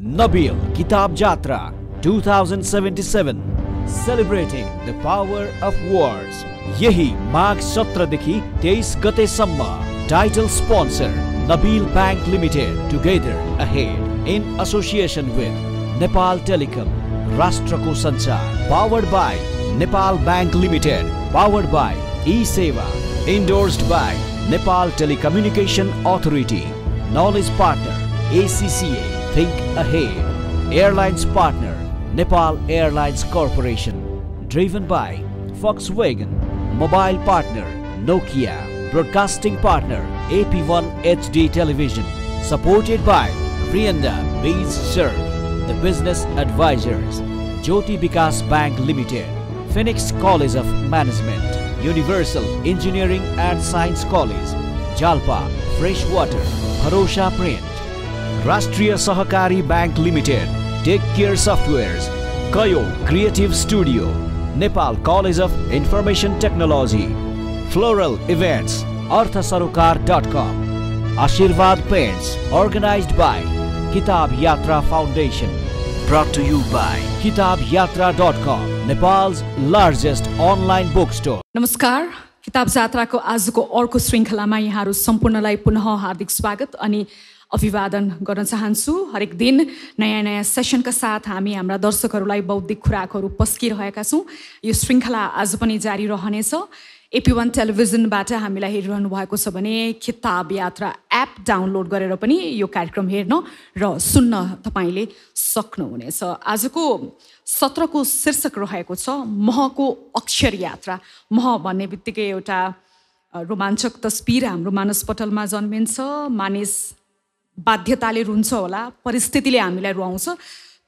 Nabil Kitab Jatra 2077 Celebrating the Power of Words Yehi यही माघ सत्रदेखि तेइस sama. Title sponsor Nabil Bank Limited together ahead in association with Nepal Telecom राष्ट्रको powered by Nepal Bank Limited powered by e-Seva endorsed by Nepal Telecommunication Authority knowledge partner ACCA Think ahead. Airlines partner, Nepal Airlines Corporation. Driven by Volkswagen. Mobile partner, Nokia. Broadcasting partner, AP1 HD Television. Supported by Prianda Bees Serve, the business advisors, Jyoti Bikas Bank Limited, Phoenix College of Management, Universal Engineering and Science College, Jalpa Freshwater, Harosha Print. राष्ट्रिय सहकारी bank limited tech care software कयो creative studio Nepal college of information technology floral events Artha Sarokar dot com Aashirwad paints organise by Kitab Yatra foundation brought to you by kitabyatra.com, largest online book store नमस्कार किताब यात्राको आजको अर्को श्रृङ्खलामा यहाँहरू सम्पूर्णलाई पुनः हार्दिक स्वागत अनि अभिवादन गर्न चाहन्छु हरेक दिन नयाँ नयाँ सेसनका साथ हामी हाम्रा दर्शकहरूलाई बौद्धिक खुराकहरू पस्किरहेका छौँ यो श्रृङ्खला आज पनि जारी रहनेछ एपी वान टेलिभिजनबाट हामीलाई हेरिरहनु भएको छ भने किताब यात्रा एप डाउनलोड गरेर पनि यो कार्यक्रम हेर्न र सुन्न तपाईँले सक्नुहुनेछ आजको सत्रको शीर्षक रहेको छ महको अक्षर यात्रा मह भन्ने बित्तिकै एउटा रोमाञ्चक तस्बिर हाम्रो मानसपटलमा जन्मिन्छ मानिस बाध्यताले रुन्छ होला परिस्थितिले हामीलाई रुवाउँछ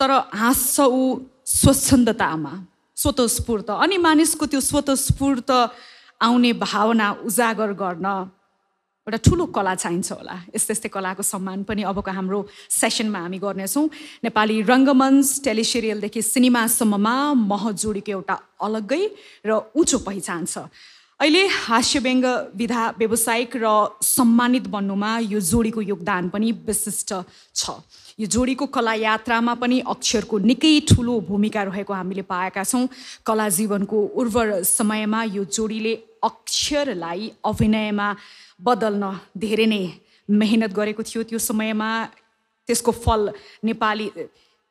तर हाँस्छ ऊ स्वच्छन्दतामा स्वतस्फूर्त अनि मानिसको त्यो स्वतस्फूर्त आउने भावना उजागर गर्न एउटा ठुलो कला चाहिन्छ होला यस्तै यस्तै कलाको सम्मान पनि अबको हाम्रो सेसनमा हामी गर्नेछौँ नेपाली रङ्गमञ्च टेलिसिरियलदेखि सिनेमासम्ममा मह जोडीको एउटा अलग्गै र उँचो पहिचान छ अहिले हास्यव्यङ्ग विधा व्यावसायिक र सम्मानित बन्नुमा यो जोडीको योगदान पनि विशिष्ट छ यो जोडीको कला यात्रामा पनि अक्षरको निकै ठुलो भूमिका रहेको हामीले पाएका छौँ कला जीवनको उर्वर समयमा यो जोडीले अक्षरलाई अभिनयमा बदल्न धेरै नै मेहनत गरेको थियो त्यो समयमा त्यसको फल नेपाली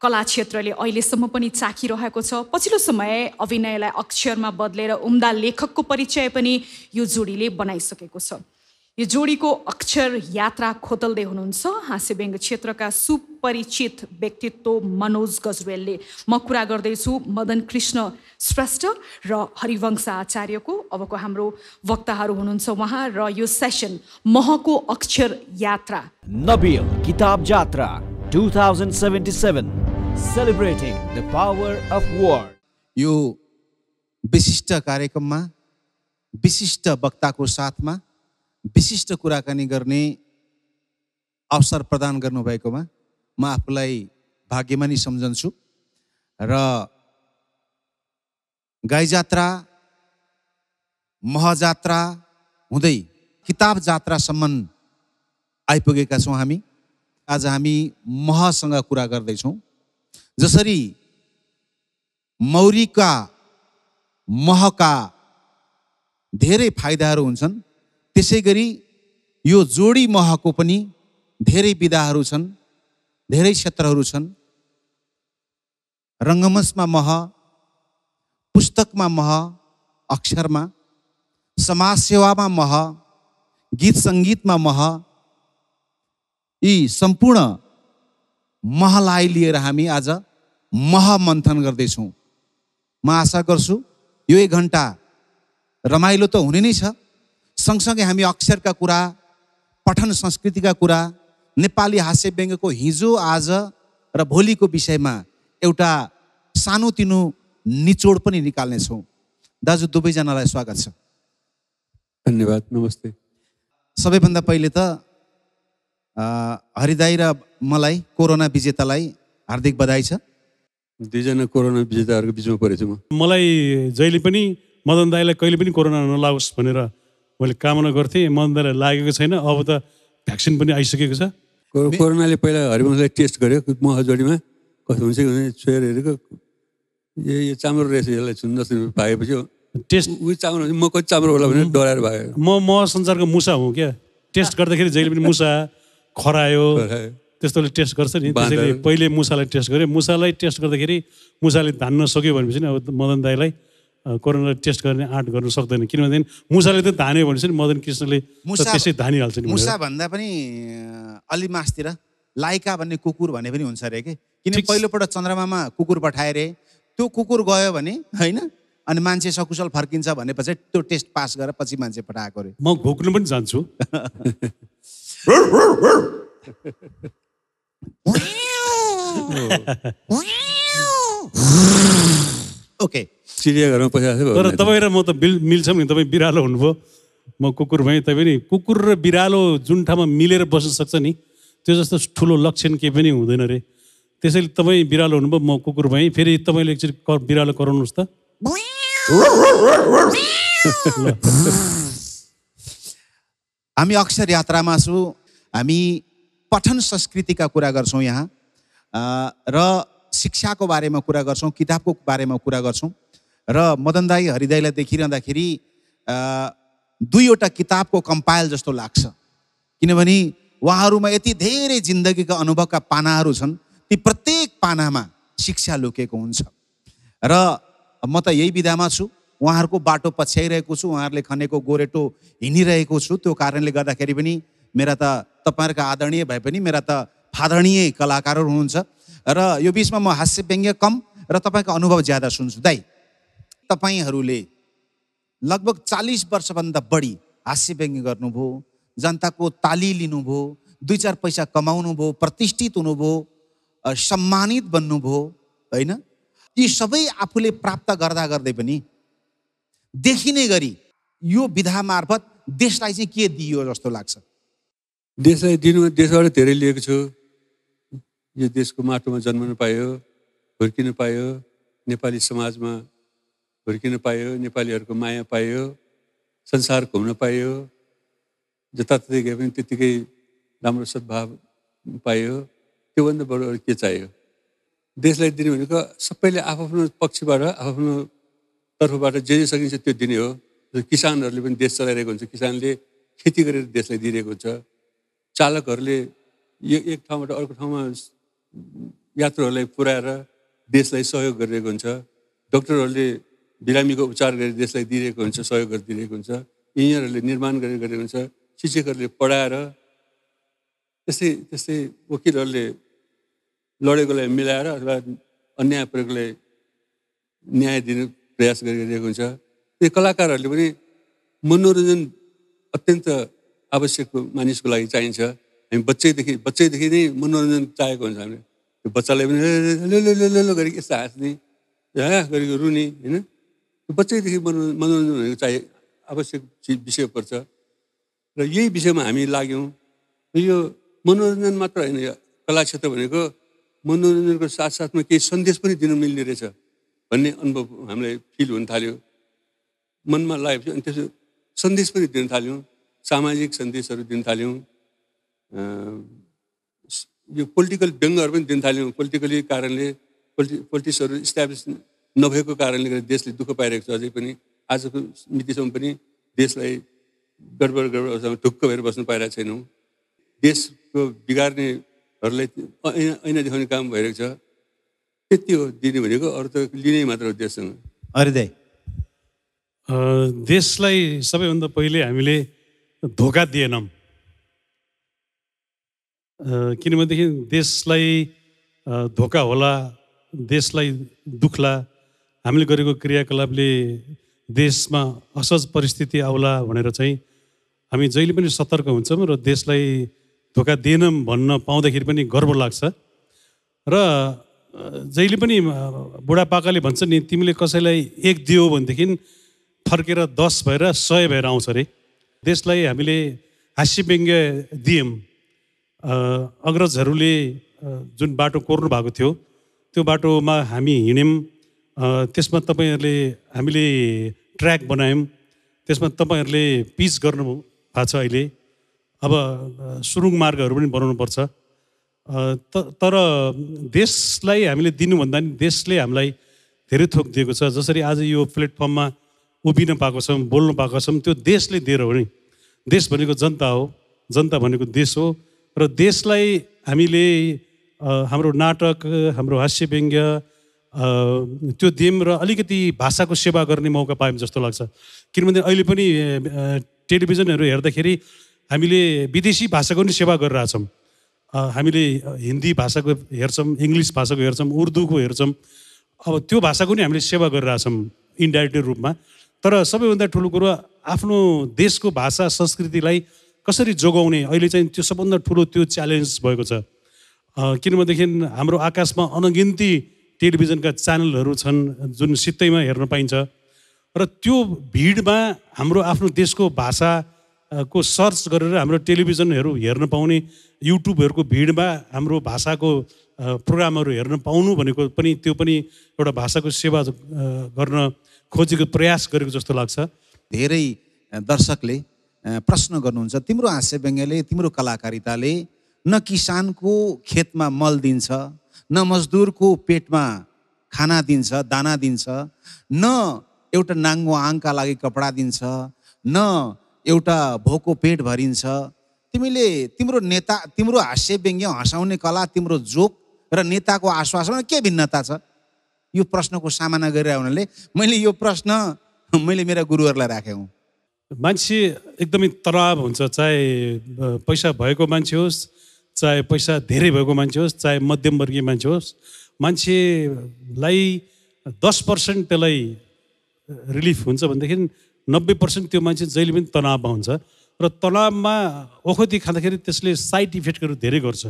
कला क्षेत्रले अहिलेसम्म पनि चाखिरहेको छ पछिल्लो समय अभिनयलाई अक्षरमा बदलेर उम्दा लेखकको परिचय पनि यो जोडीले बनाइसकेको छ यो जोडीको अक्षर यात्रा खोतल्दै हुनुहुन्छ व्यङ्ग क्षेत्रका सुपरिचित व्यक्तित्व मनोज गजवेलले म कुरा गर्दैछु मदन कृष्ण श्रेष्ठ र हरिवंश आचार्यको अबको हाम्रो वक्ताहरू हुनुहुन्छ उहाँ र यो सेसन महको अक्षर यात्रा नबिय Kitab Yatra 2077 celebrating the power of word यो विशिष्ट कार्यक्रममा विशिष्ट वक्ताको साथमा विशिष्ट कुराकानी गर्ने अवसर प्रदान गर्नुभएकोमा म आफूलाई भाग्यमानी सम्झन्छु र गाई जात्रा महजात्रा हुँदै किताब जात्रासम्म आइपुगेका छौँ हामी आज हामी महसँग कुरा गर्दैछौँ जसरी मौरीका महका धेरै फाइदाहरू हुन्छन् त्यसै गरी यो जोडी महको पनि धेरै विधाहरू छन् धेरै क्षेत्रहरू छन् रङ्गमञ्चमा मह पुस्तकमा मह अक्षरमा समाजसेवामा मह गीत सङ्गीतमा मह यी सम्पूर्ण महलाई लिएर हामी आज महामन्थन गर्दैछौँ म आशा गर्छु यो एक घन्टा रमाइलो त हुने नै छ सँगसँगै हामी अक्षरका कुरा पठन संस्कृतिका कुरा नेपाली हास्य व्यङ्गको हिजो आज र भोलिको विषयमा एउटा सानोतिनो निचोड पनि निकाल्नेछौँ दाजु दुवैजनालाई स्वागत छ धन्यवाद नमस्ते सबैभन्दा पहिले त हरिदाई र मलाई कोरोना विजेतालाई हार्दिक बधाई छ दुईजना कोरोना विजेताहरूको बिचमा परेको थिएँ म मलाई जहिले पनि मदन दाईलाई कहिले पनि कोरोना नलागोस् भनेर मैले कामना गर्थेँ मदन दाईलाई लागेको छैन अब त भ्याक्सिन पनि आइसकेको छ कोरोनाले पहिला हरिवंशलाई टेस्ट गर्यो महजोडीमा कस्तो हुन्छ कि चोहेर हेरेको ए यो चाम्रो रहेछ यसलाई सुन्दर पाएपछि टेस्ट उयो चाम्रो म कति चाम्रो होला भने डराएर भयो म म संसारको मुसा हुँ क्या टेस्ट गर्दाखेरि जहिले पनि मुसा खरायो त्यस्तोले टेस्ट गर्छ नि त्यसैले पहिले मुसालाई टेस्ट गर्यो मुसालाई टेस्ट गर्दाखेरि मुसाले धान्न सक्यो भनेपछि अब मदन दाईलाई कोरोना टेस्ट गर्ने आँट गर्नु सक्दैन किनभने मुसाले त धान्यो भनेपछि नि मदन कृष्णले त्यसै धानिहाल्छ नि मुसा भन्दा पनि अलि मासतिर लाइका भन्ने कुकुर भने पनि हुन्छ अरे कि किन पहिलोपल्ट चन्द्रमामा कुकुर पठाए अरे त्यो कुकुर गयो भने होइन अनि मान्छे सकुशल फर्किन्छ भने पछि त्यो टेस्ट पास गरेर पछि मान्छे पठाएको अरे म घोक्नु पनि जान्छु ओके घरमा पैसा तर तपाईँ र म त बिल मिल्छौँ नि तपाईँ बिरालो हुनुभयो म कुकुर भएँ तैपनि कुकुर र बिरालो जुन ठाउँमा मिलेर बस्न सक्छ नि त्यो जस्तो ठुलो लक्षण केही पनि हुँदैन रे त्यसैले तपाईँ बिरालो हुनुभयो म कुकुर भएँ फेरि तपाईँले एकचोटि बिरालो कराउनुहोस् त हामी अक्षर यात्रामा छु हामी पठन संस्कृतिका कुरा गर्छौँ यहाँ र शिक्षाको बारेमा कुरा गर्छौँ किताबको बारेमा कुरा गर्छौँ र मदन दाई हरिदाईलाई देखिरहँदाखेरि दुईवटा किताबको कम्पायल जस्तो लाग्छ किनभने उहाँहरूमा यति धेरै जिन्दगीका अनुभवका पानाहरू छन् ती प्रत्येक पानामा शिक्षा लुकेको हुन्छ र म त यही विधामा छु उहाँहरूको बाटो पछ्याइरहेको छु उहाँहरूले खनेको गोरेटो हिँडिरहेको छु त्यो कारणले गर्दाखेरि पनि मेरा त तपाईँहरूको आदरणीय भए पनि मेरा त फादरणीय कलाकारहरू हुनुहुन्छ र यो बिचमा म हास्य व्यङ्ग्य कम र तपाईँको अनुभव ज्यादा सुन्छु दाइ तपाईँहरूले लगभग चालिस वर्षभन्दा बढी हास्य व्यङ्ग्य गर्नुभयो जनताको ताली लिनुभयो दुई चार पैसा कमाउनु भयो प्रतिष्ठित हुनुभयो सम्मानित बन्नुभयो होइन यी सबै आफूले प्राप्त गर्दा गर्दै पनि देखिने गरी यो विधा मार्फत देशलाई चाहिँ के दियो जस्तो लाग्छ देशलाई दिनु देशबाट धेरै लिएको छु यो देशको माटोमा जन्मनु पायो हुर्किनु पायो नेपाली समाजमा हुर्किनु पायो नेपालीहरूको माया पायो संसार घुम्न पायो जताततै गए पनि त्यत्तिकै राम्रो सद्भाव पायो त्योभन्दा बडो के चाहियो देशलाई दिने भनेको सबैले आफ्नो पक्षबाट आफ्नो तर्फबाट जे जे सकिन्छ त्यो दिने हो किसानहरूले पनि देश चलाइरहेको हुन्छ किसानले खेती गरेर देशलाई दिइरहेको हुन्छ चालकहरूले यो एक ठाउँबाट अर्को ठाउँमा यात्रुहरूलाई पुऱ्याएर देशलाई सहयोग गरिरहेको हुन्छ डक्टरहरूले बिरामीको उपचार गरेर देशलाई दिइरहेको हुन्छ सहयोग गरिदिइरहेको हुन्छ इन्जिनियरहरूले निर्माण गरेर गरेको हुन्छ शिक्षकहरूले पढाएर त्यस्तै त्यस्तै वकिलहरूले लडेकोलाई मिलाएर अथवा अन्याय प्रयोगलाई न्याय दिने प्रयास गरिरहेको हुन्छ त्यो कलाकारहरूले पनि मनोरञ्जन अत्यन्त आवश्यक मानिसको लागि चाहिन्छ हामी बच्चैदेखि बच्चैदेखि नै मनोरञ्जन चाहेको हुन्छ हामीले त्यो बच्चालाई पनि ल ल गरेको यस्तो हाँस्ने ह्या गरेको रुने होइन त्यो बच्चैदेखि मनोरञ्जन मनोरञ्जन भनेको चाहिँ आवश्यक विषय पर्छ र यही विषयमा हामी लाग्यौँ यो मनोरञ्जन मात्र होइन यो कला क्षेत्र भनेको मनोरञ्जनको साथसाथमा केही सन्देश पनि दिनु मिल्ने रहेछ भन्ने अनुभव हामीलाई फिल हुन थाल्यो मनमा लागेपछि अनि त्यसो सन्देश पनि दिन थाल्यौँ सामाजिक सन्देशहरू दिन थाल्यौँ यो पोलिटिकल व्यङ्गहरू पनि दिन थाल्यौँ पोलिटिकली कारणले पोलिटि पोलिटिक्सहरू इस्टाब्लिस नभएको कारणले गर्दा देशले दुःख पाइरहेको छ अझै पनि आजको मितिसम्म पनि देशलाई गडबड गडबड अवस्थामा ढुक्क भएर बस्नु पाइरहेको छैनौँ देशको बिगार्नेहरूलाई ऐना देखाउने काम भइरहेको छ त्यति हो दिने भनेको अरू त लिने मात्र हो देशसँग हरिदय देशलाई सबैभन्दा पहिले हामीले धोका दिएनौँ किनभनेदेखि देशलाई धोका होला देशलाई दुख्ला हामीले गरेको क्रियाकलापले देशमा असहज परिस्थिति आउला भनेर चाहिँ हामी जहिले पनि सतर्क हुन्छौँ र देशलाई धोका दिएनौँ भन्न पाउँदाखेरि पनि गर्व लाग्छ र जहिले पनि बुढापाकाले भन्छ नि तिमीले कसैलाई एक दियो भनेदेखि फर्केर दस भएर सय भएर आउँछ अरे देशलाई हामीले व्यङ्ग्य दियौँ अग्रजहरूले जुन बाटो कोर्नु भएको थियो त्यो बाटोमा हामी हिँड्यौँ त्यसमा तपाईँहरूले हामीले ट्र्याक बनायौँ त्यसमा तपाईँहरूले पिच गर्नु भएको छ अहिले अब सुरुङ मार्गहरू पनि बनाउनुपर्छ त तर देशलाई हामीले दिनुभन्दा पनि देशले हामीलाई धेरै थोक दिएको छ जसरी आज यो प्लेटफर्ममा उभिन पाएको छौँ बोल्न पाएको छौँ त्यो देशले दिएर हो नि देश भनेको जनता हो जनता भनेको देश हो र देशलाई हामीले हाम्रो नाटक हाम्रो हास्य व्यङ्ग्य त्यो दिम र अलिकति भाषाको सेवा गर्ने मौका पायौँ जस्तो लाग्छ किनभने अहिले पनि टेलिभिजनहरू हेर्दाखेरि हामीले विदेशी भाषाको पनि सेवा गरिरहेछौँ हामीले हिन्दी भाषाको हेर्छौँ इङ्ग्लिस भाषाको हेर्छौँ उर्दूको हेर्छौँ अब त्यो भाषाको नि हामीले सेवा गरिरहेछौँ इन्डाइरेक्ट रूपमा तर सबैभन्दा ठुलो कुरो आफ्नो देशको भाषा संस्कृतिलाई कसरी जोगाउने अहिले चाहिँ त्यो सबभन्दा ठुलो त्यो च्यालेन्ज भएको छ किनभनेदेखि हाम्रो आकाशमा अनगिन्ती टेलिभिजनका च्यानलहरू छन् जुन सित्तैमा हेर्न पाइन्छ र त्यो भिडमा हाम्रो आफ्नो देशको भाषा को सर्च गरेर हाम्रो टेलिभिजनहरू हेर्न पाउने युट्युबहरूको भिडमा हाम्रो भाषाको प्रोग्रामहरू हेर्न पाउनु भनेको पनि त्यो पनि एउटा भाषाको सेवा गर्न खोजेको प्रयास गरेको जस्तो लाग्छ धेरै दर्शकले प्रश्न गर्नुहुन्छ तिम्रो हास्य व्यङ्ग्यले तिम्रो कलाकारिताले न किसानको खेतमा मल दिन्छ न मजदुरको पेटमा खाना दिन्छ दाना दिन्छ न एउटा नाङ्गो आङका लागि कपडा दिन्छ न एउटा भोको पेट भरिन्छ तिमीले तिम्रो नेता तिम्रो हास्य व्यङ्ग्य हँसाउने कला तिम्रो जोक र नेताको आश्वासनमा के भिन्नता छ यो प्रश्नको सामना गरिरहेको हुनाले मैले यो प्रश्न मैले मेरा गुरुहरूलाई राखेँ मान्छे एकदमै तनाव हुन्छ चाहे पैसा भएको मान्छे होस् चाहे पैसा धेरै भएको मान्छे होस् चाहे मध्यमवर्गीय मान्छे होस् मान्छेलाई दस पर्सेन्ट त्यसलाई रिलिफ हुन्छ भनेदेखि नब्बे पर्सेन्ट त्यो मान्छे जहिले पनि तनावमा हुन्छ र तनावमा ओखति खाँदाखेरि त्यसले साइड इफेक्टहरू धेरै गर्छ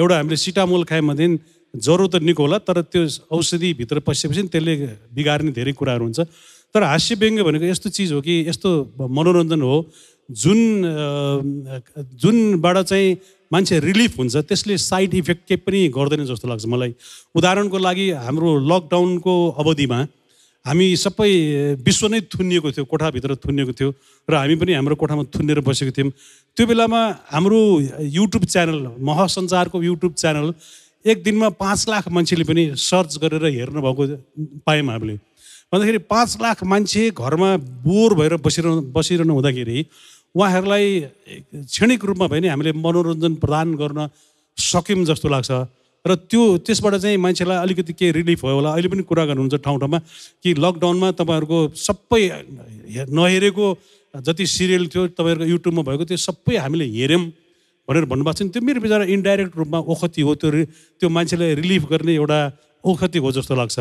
एउटा हामीले सिटामोल खायौँ भनेदेखि ज्वरो त निको होला तर त्यो औषधिभित्र पसेपछि त्यसले बिगार्ने धेरै कुराहरू हुन्छ तर हास्य व्यङ्ग्य भनेको यस्तो चिज हो कि यस्तो मनोरञ्जन हो जुन जुनबाट चाहिँ मान्छे रिलिफ हुन्छ त्यसले साइड इफेक्ट केही पनि गर्दैन जस्तो लाग्छ मलाई उदाहरणको लागि हाम्रो लकडाउनको अवधिमा हामी सबै विश्व नै थुनिएको थियो कोठाभित्र थुनिएको थियो र हामी पनि हाम्रो कोठामा थुनिएर बसेको थियौँ त्यो बेलामा हाम्रो युट्युब च्यानल महासञ्चारको युट्युब च्यानल एक दिनमा पाँच लाख मान्छेले पनि सर्च गरेर भएको पायौँ हामीले भन्दाखेरि पाँच लाख मान्छे घरमा बोर भएर बसिरहनु बसिरहनु हुँदाखेरि उहाँहरूलाई क्षणिक रूपमा भयो भने हामीले मनोरञ्जन प्रदान गर्न सक्यौँ जस्तो लाग्छ र त्यो त्यसबाट चाहिँ मान्छेलाई अलिकति केही रिलिफ भयो होला अहिले पनि कुरा गर्नुहुन्छ ठाउँ ठाउँमा कि लकडाउनमा तपाईँहरूको सबै नहेरेको जति सिरियल थियो तपाईँहरूको युट्युबमा भएको त्यो सबै हामीले हेऱ्यौँ भनेर भन्नुभएको छ नि त्यो मेरो विचार इन्डाइरेक्ट रूपमा ओखति हो त्यो त्यो मान्छेलाई रिलिफ गर्ने एउटा ओखति हो जस्तो लाग्छ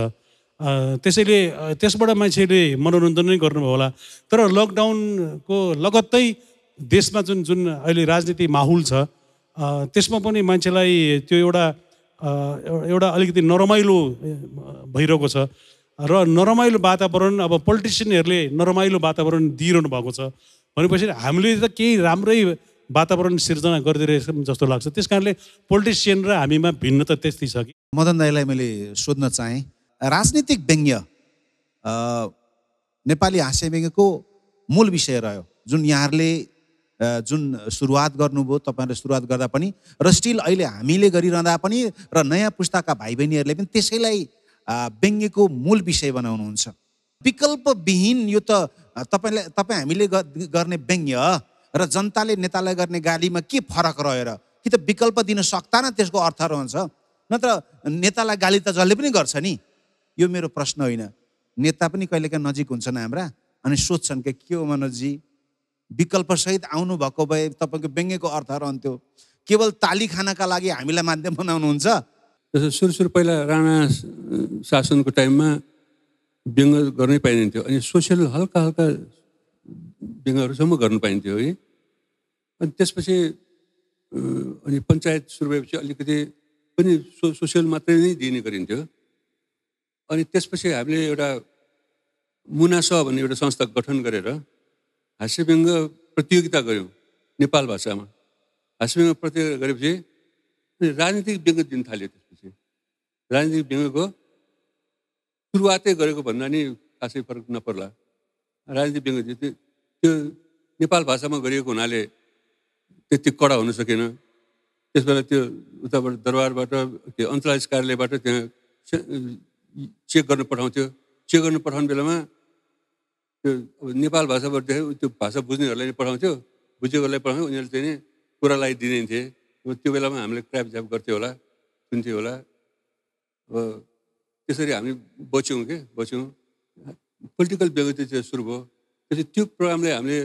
त्यसैले त्यसबाट मान्छेले मनोरञ्जन नै गर्नुभयो होला तर लकडाउनको लगत्तै देशमा जुन जुन अहिले राजनीति माहौल छ त्यसमा पनि मान्छेलाई त्यो एउटा एउटा अलिकति नरमाइलो भइरहेको छ र नरमाइलो वातावरण अब पोलिटिसियनहरूले नरमाइलो वातावरण दिइरहनु भएको छ भनेपछि हामीले त केही राम्रै वातावरण सिर्जना गरिदिरहेछ जस्तो लाग्छ त्यस कारणले पोलिटिसियन र हामीमा भिन्नता त्यस्तै छ कि मदन दाईलाई मैले सोध्न चाहेँ राजनीतिक व्यङ्ग्य नेपाली हास्य व्यङ्ग्यको मूल विषय रह्यो जुन यहाँहरूले जुन सुरुवात गर्नुभयो तपाईँहरूले सुरुवात गर्दा पनि र स्टिल अहिले हामीले गरिरहँदा पनि र नयाँ पुस्ताका भाइ बहिनीहरूले पनि त्यसैलाई व्यङ्ग्यको मूल विषय बनाउनुहुन्छ विकल्पविहीन यो त तपाईँलाई तपाईँ हामीले गर्ने व्यङ्ग्य र जनताले नेतालाई गर्ने गालीमा के फरक रहेर कि त विकल्प दिन सक्ता न त्यसको अर्थ रहन्छ नत्र नेतालाई गाली त जसले पनि गर्छ नि यो मेरो प्रश्न होइन नेता पनि कहिलेकाहीँ नजिक हुन्छन् हाम्रा अनि सोध्छन् कि के हो मनोजी विकल्पसहित आउनुभएको भए तपाईँको व्यङ्ग्यको अर्थ रहन्थ्यो केवल ताली खानका लागि हामीलाई माध्यम बनाउनुहुन्छ जस्तो सुरु सुरु पहिला राणा शासनको टाइममा व्यङ्ग गर्नै पाइँदैन थियो अनि सोसियल हल्का हल्का बिङहरूसम्म गर्नु पाइन्थ्यो है अनि त्यसपछि अनि पञ्चायत सुरु भएपछि अलिकति पनि सो सोसियल मात्रै नै दिने गरिन्थ्यो अनि त्यसपछि हामीले एउटा मुनास भन्ने एउटा संस्था गठन गरेर हास्य हास्यव्यङ्ग प्रतियोगिता गऱ्यौँ नेपाल भाषामा हास्यव्यङ्ग प्रतियोगिता गरेपछि राजनीतिक व्यङ्ग दिन थाल्यो त्यसपछि राजनीतिक व्यङ्गको सुरुवातै गरेको भन्दा नि खासै फरक नपर्ला राजनीति व्यङ्ग त्यो नेपाल भाषामा गरिएको हुनाले त्यति कडा हुन सकेन त्यसबेला त्यो उताबाट दरबारबाट त्यो अञ्चलाधीश कार्यालयबाट त्यहाँ चेक गर्नु पठाउँथ्यो चेक गर्नु पठाउने बेलामा त्यो अब नेपाल भाषाबाट त्यो भाषा बुझ्नेहरूलाई नै पठाउँथ्यो बुझेकोलाई पठाउँथ्यो उनीहरूले चाहिँ नि कुरा लगाइदिने थिए त्यो बेलामा हामीले क्राप झ्याप गर्थ्यो होला सुन्थ्यो होला अब त्यसरी हामी बच्यौँ के बच्यौँ पोलिटिकल बेगति चाहिँ सुरु भयो त्यसपछि त्यो प्रोग्रामले हामीले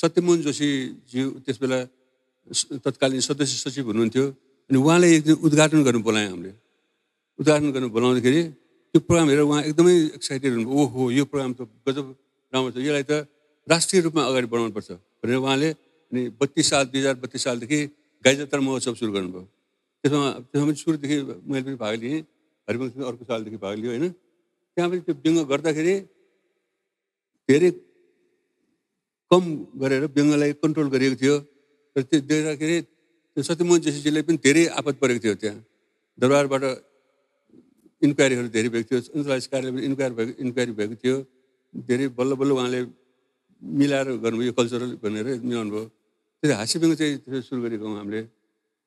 सत्यमोहन जोशीज्यू त्यसबेला तत्कालीन सदस्य सचिव हुनुहुन्थ्यो अनि उहाँले एक उद्घाटन गर्नु बोलायौँ हामीले उद्घाटन गर्नु बोलाउँदाखेरि त्यो प्रोग्राम हेरेर उहाँ एकदमै एक्साइटेड हुनुभयो ओहो यो प्रोग्राम त गजब राम्रो छ यसलाई त राष्ट्रिय रूपमा अगाडि बढाउनुपर्छ भनेर उहाँले अनि बत्तिस साल दुई हजार बत्तिस सालदेखि गाई जात्रा महोत्सव सुरु गर्नुभयो त्यसमा त्यसमा पनि सुरुदेखि मैले पनि भाग लिएँ हरिवंश अर्को सालदेखि भाग लियो होइन त्यहाँ पनि त्यो व्यङ्ग गर्दाखेरि धेरै कम गरेर बेङ्गललाई कन्ट्रोल गरिएको थियो र त्यो देख्दाखेरि त्यो सत्यमोहन जोशीजीलाई पनि धेरै आपत परेको थियो त्यहाँ दरबारबाट इन्क्वायरीहरू धेरै भएको थियो अन्तर्राष्ट्रिय कार्यालय पनि इन्क्वायर भएको इन्क्वायरी भएको थियो धेरै बल्ल बल्ल उहाँले मिलाएर गर्नुभयो यो कल्चरल भनेर मिलाउनु भयो त्यो हास्य चाहिँ त्यसरी सुरु गरेको हामीले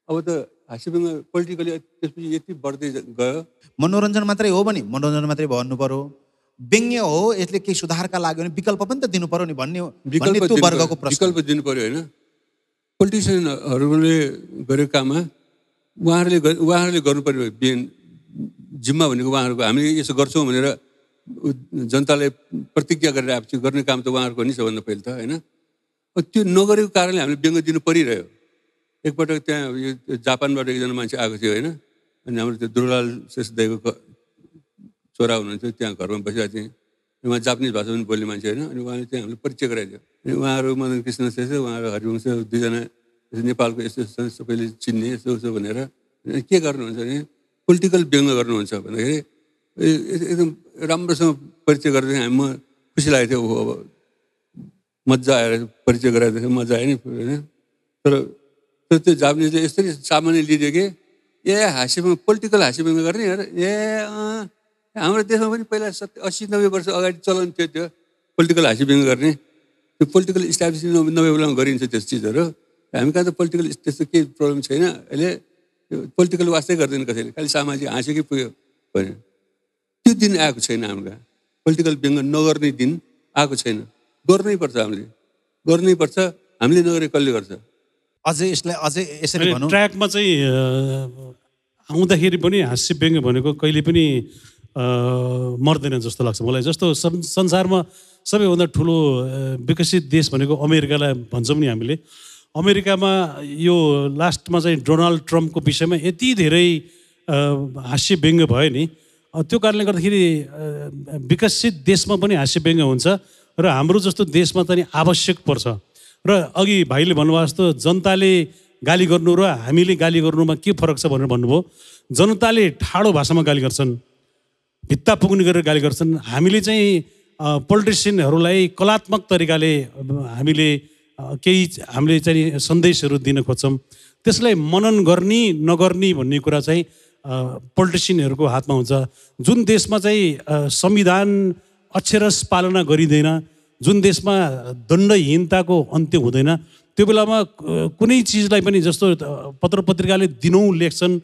अब त हास्य पोलिटिकली त्यसपछि यति बढ्दै गयो मनोरञ्जन मात्रै हो भने मनोरञ्जन मात्रै भन्नु पऱ्यो व्यङ्ग्य हो यसले केही सुधारका लाग्यो भने विकल्प पनि त दिनु पर्यो नि भन्ने वर्गको विकल्प दिनु पर्यो होइन पोलिटिसियनहरूले गरेको काममा उहाँहरूले उहाँहरूले गर्नुपर्ने बिहान जिम्मा भनेको उहाँहरूको हामी यसो गर्छौँ भनेर जनताले प्रतिज्ञा गरेर आएपछि गर्ने काम त उहाँहरूको नि सबभन्दा पहिले त होइन त्यो नगरेको कारणले हामीले व्यङ्ग दिनु परिरह्यो एकपटक त्यहाँ यो जापानबाट एकजना मान्छे आएको थियो होइन अनि हाम्रो त्यो दुर्लाल श्रेष्ठ दाईको छोरा हुनुहुन्थ्यो त्यहाँ घरमा बसेका थिएँ उहाँ जापानिज भाषा पनि बोल्ने मान्छे होइन अनि उहाँले चाहिँ हामीले परिचय गराइदियो अनि उहाँहरू मदन कृष्ण श्रेष्ठ उहाँहरू हरिवंश दुईजना नेपालको यस्तो सबैले चिन्ने यसो उसो भनेर के गर्नुहुन्छ भने पोलिटिकल व्यङ्ग गर्नुहुन्छ भन्दाखेरि एकदम राम्रोसँग परिचय गर्दै हामी म खुसी लागेको थियो अब मजा आएर परिचय गराइदिएको थियो मजा आयो नि होइन तर तर त्यो जापानिजले यसरी सामान्य लिइदियो कि ए हाँसी पोलिटिकल हाँसी गर्ने ए हाम्रो देशमा पनि पहिला सत्य अस्सी नब्बे वर्ष अगाडि चलन थियो त्यो पोलिटिकल हासिबिङ गर्ने त्यो पोलिटिकल इस्टाब्लिस नब्बे बेलामा गरिन्छ त्यस्तो चिजहरू हामी कहाँ त पोलिटिकल त्यस्तो केही प्रब्लम छैन अहिले पोलिटिकल वास्तै गर्दैन कसैले खालि सामाजिक हाँसेकै पुग्यो भने त्यो दिन आएको छैन हाम्रो कहाँ पोलिटिकल व्यङ्ग नगर्ने दिन आएको छैन गर्नै पर्छ हामीले गर्नै पर्छ हामीले नगरे कसले गर्छ अझै यसलाई अझै यसरी ट्र्याकमा चाहिँ आउँदाखेरि पनि हास्य व्यङ्ग भनेको कहिले पनि मर्दैन जस्तो लाग्छ मलाई जस्तो संसारमा सबैभन्दा ठुलो विकसित देश भनेको अमेरिकालाई भन्छौँ नि हामीले अमेरिकामा यो लास्टमा चाहिँ डोनाल्ड ट्रम्पको विषयमा यति धेरै हास्य व्यङ्ग भयो नि त्यो कारणले गर्दाखेरि विकसित देशमा पनि हास्य व्यङ्ग हुन्छ र हाम्रो जस्तो देशमा त नि आवश्यक पर्छ र अघि भाइले भन्नुभयो जस्तो जनताले गाली गर्नु र हामीले गाली गर्नुमा के फरक छ भनेर भन्नुभयो जनताले ठाडो भाषामा गाली गर्छन् भित्ता पुग्ने गरेर गाली गर्छन् हामीले चाहिँ पोलिटिसियनहरूलाई कलात्मक तरिकाले हामीले केही हामीले चाहिँ सन्देशहरू दिन खोज्छौँ त्यसलाई मनन गर्ने नगर्ने भन्ने कुरा चाहिँ पोलिटिसियनहरूको हातमा हुन्छ जुन देशमा चाहिँ संविधान अक्षरस पालना गरिँदैन जुन देशमा दण्डहीनताको अन्त्य हुँदैन त्यो बेलामा कुनै चिजलाई पनि जस्तो पत्र पत्रिकाले दिनौँ लेख्छन्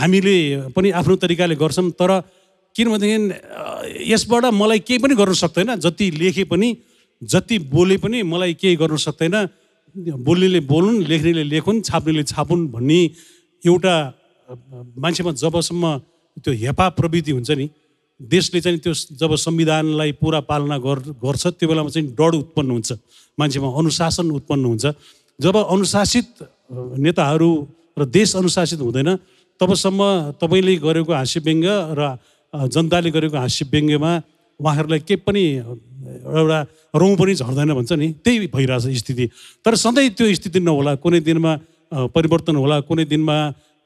हामीले पनि आफ्नो तरिकाले गर्छौँ तर किनभनेदेखि यसबाट मलाई केही पनि गर्नु सक्दैन जति लेखे पनि जति बोले पनि मलाई केही गर्नु सक्दैन बोल्नेले बोलुन् लेख्नेले लेखुन् छाप्नेले छापुन् भन्ने एउटा मान्छेमा जबसम्म त्यो हेपा प्रवृत्ति हुन्छ नि देशले चाहिँ त्यो जब संविधानलाई पुरा पालना गर् गर्छ त्यो बेलामा चाहिँ डर उत्पन्न हुन्छ मान्छेमा अनुशासन उत्पन्न हुन्छ जब अनुशासित नेताहरू र देश अनुशासित हुँदैन तबसम्म तपाईँले गरेको व्यङ्ग र जनताले गरेको हाँस्य व्यङ्ग्यमा उहाँहरूलाई केही पनि एउटा रौँ पनि झर्दैन भन्छ नि त्यही भइरहेछ स्थिति तर सधैँ त्यो स्थिति नहोला कुनै दिनमा परिवर्तन होला कुनै दिनमा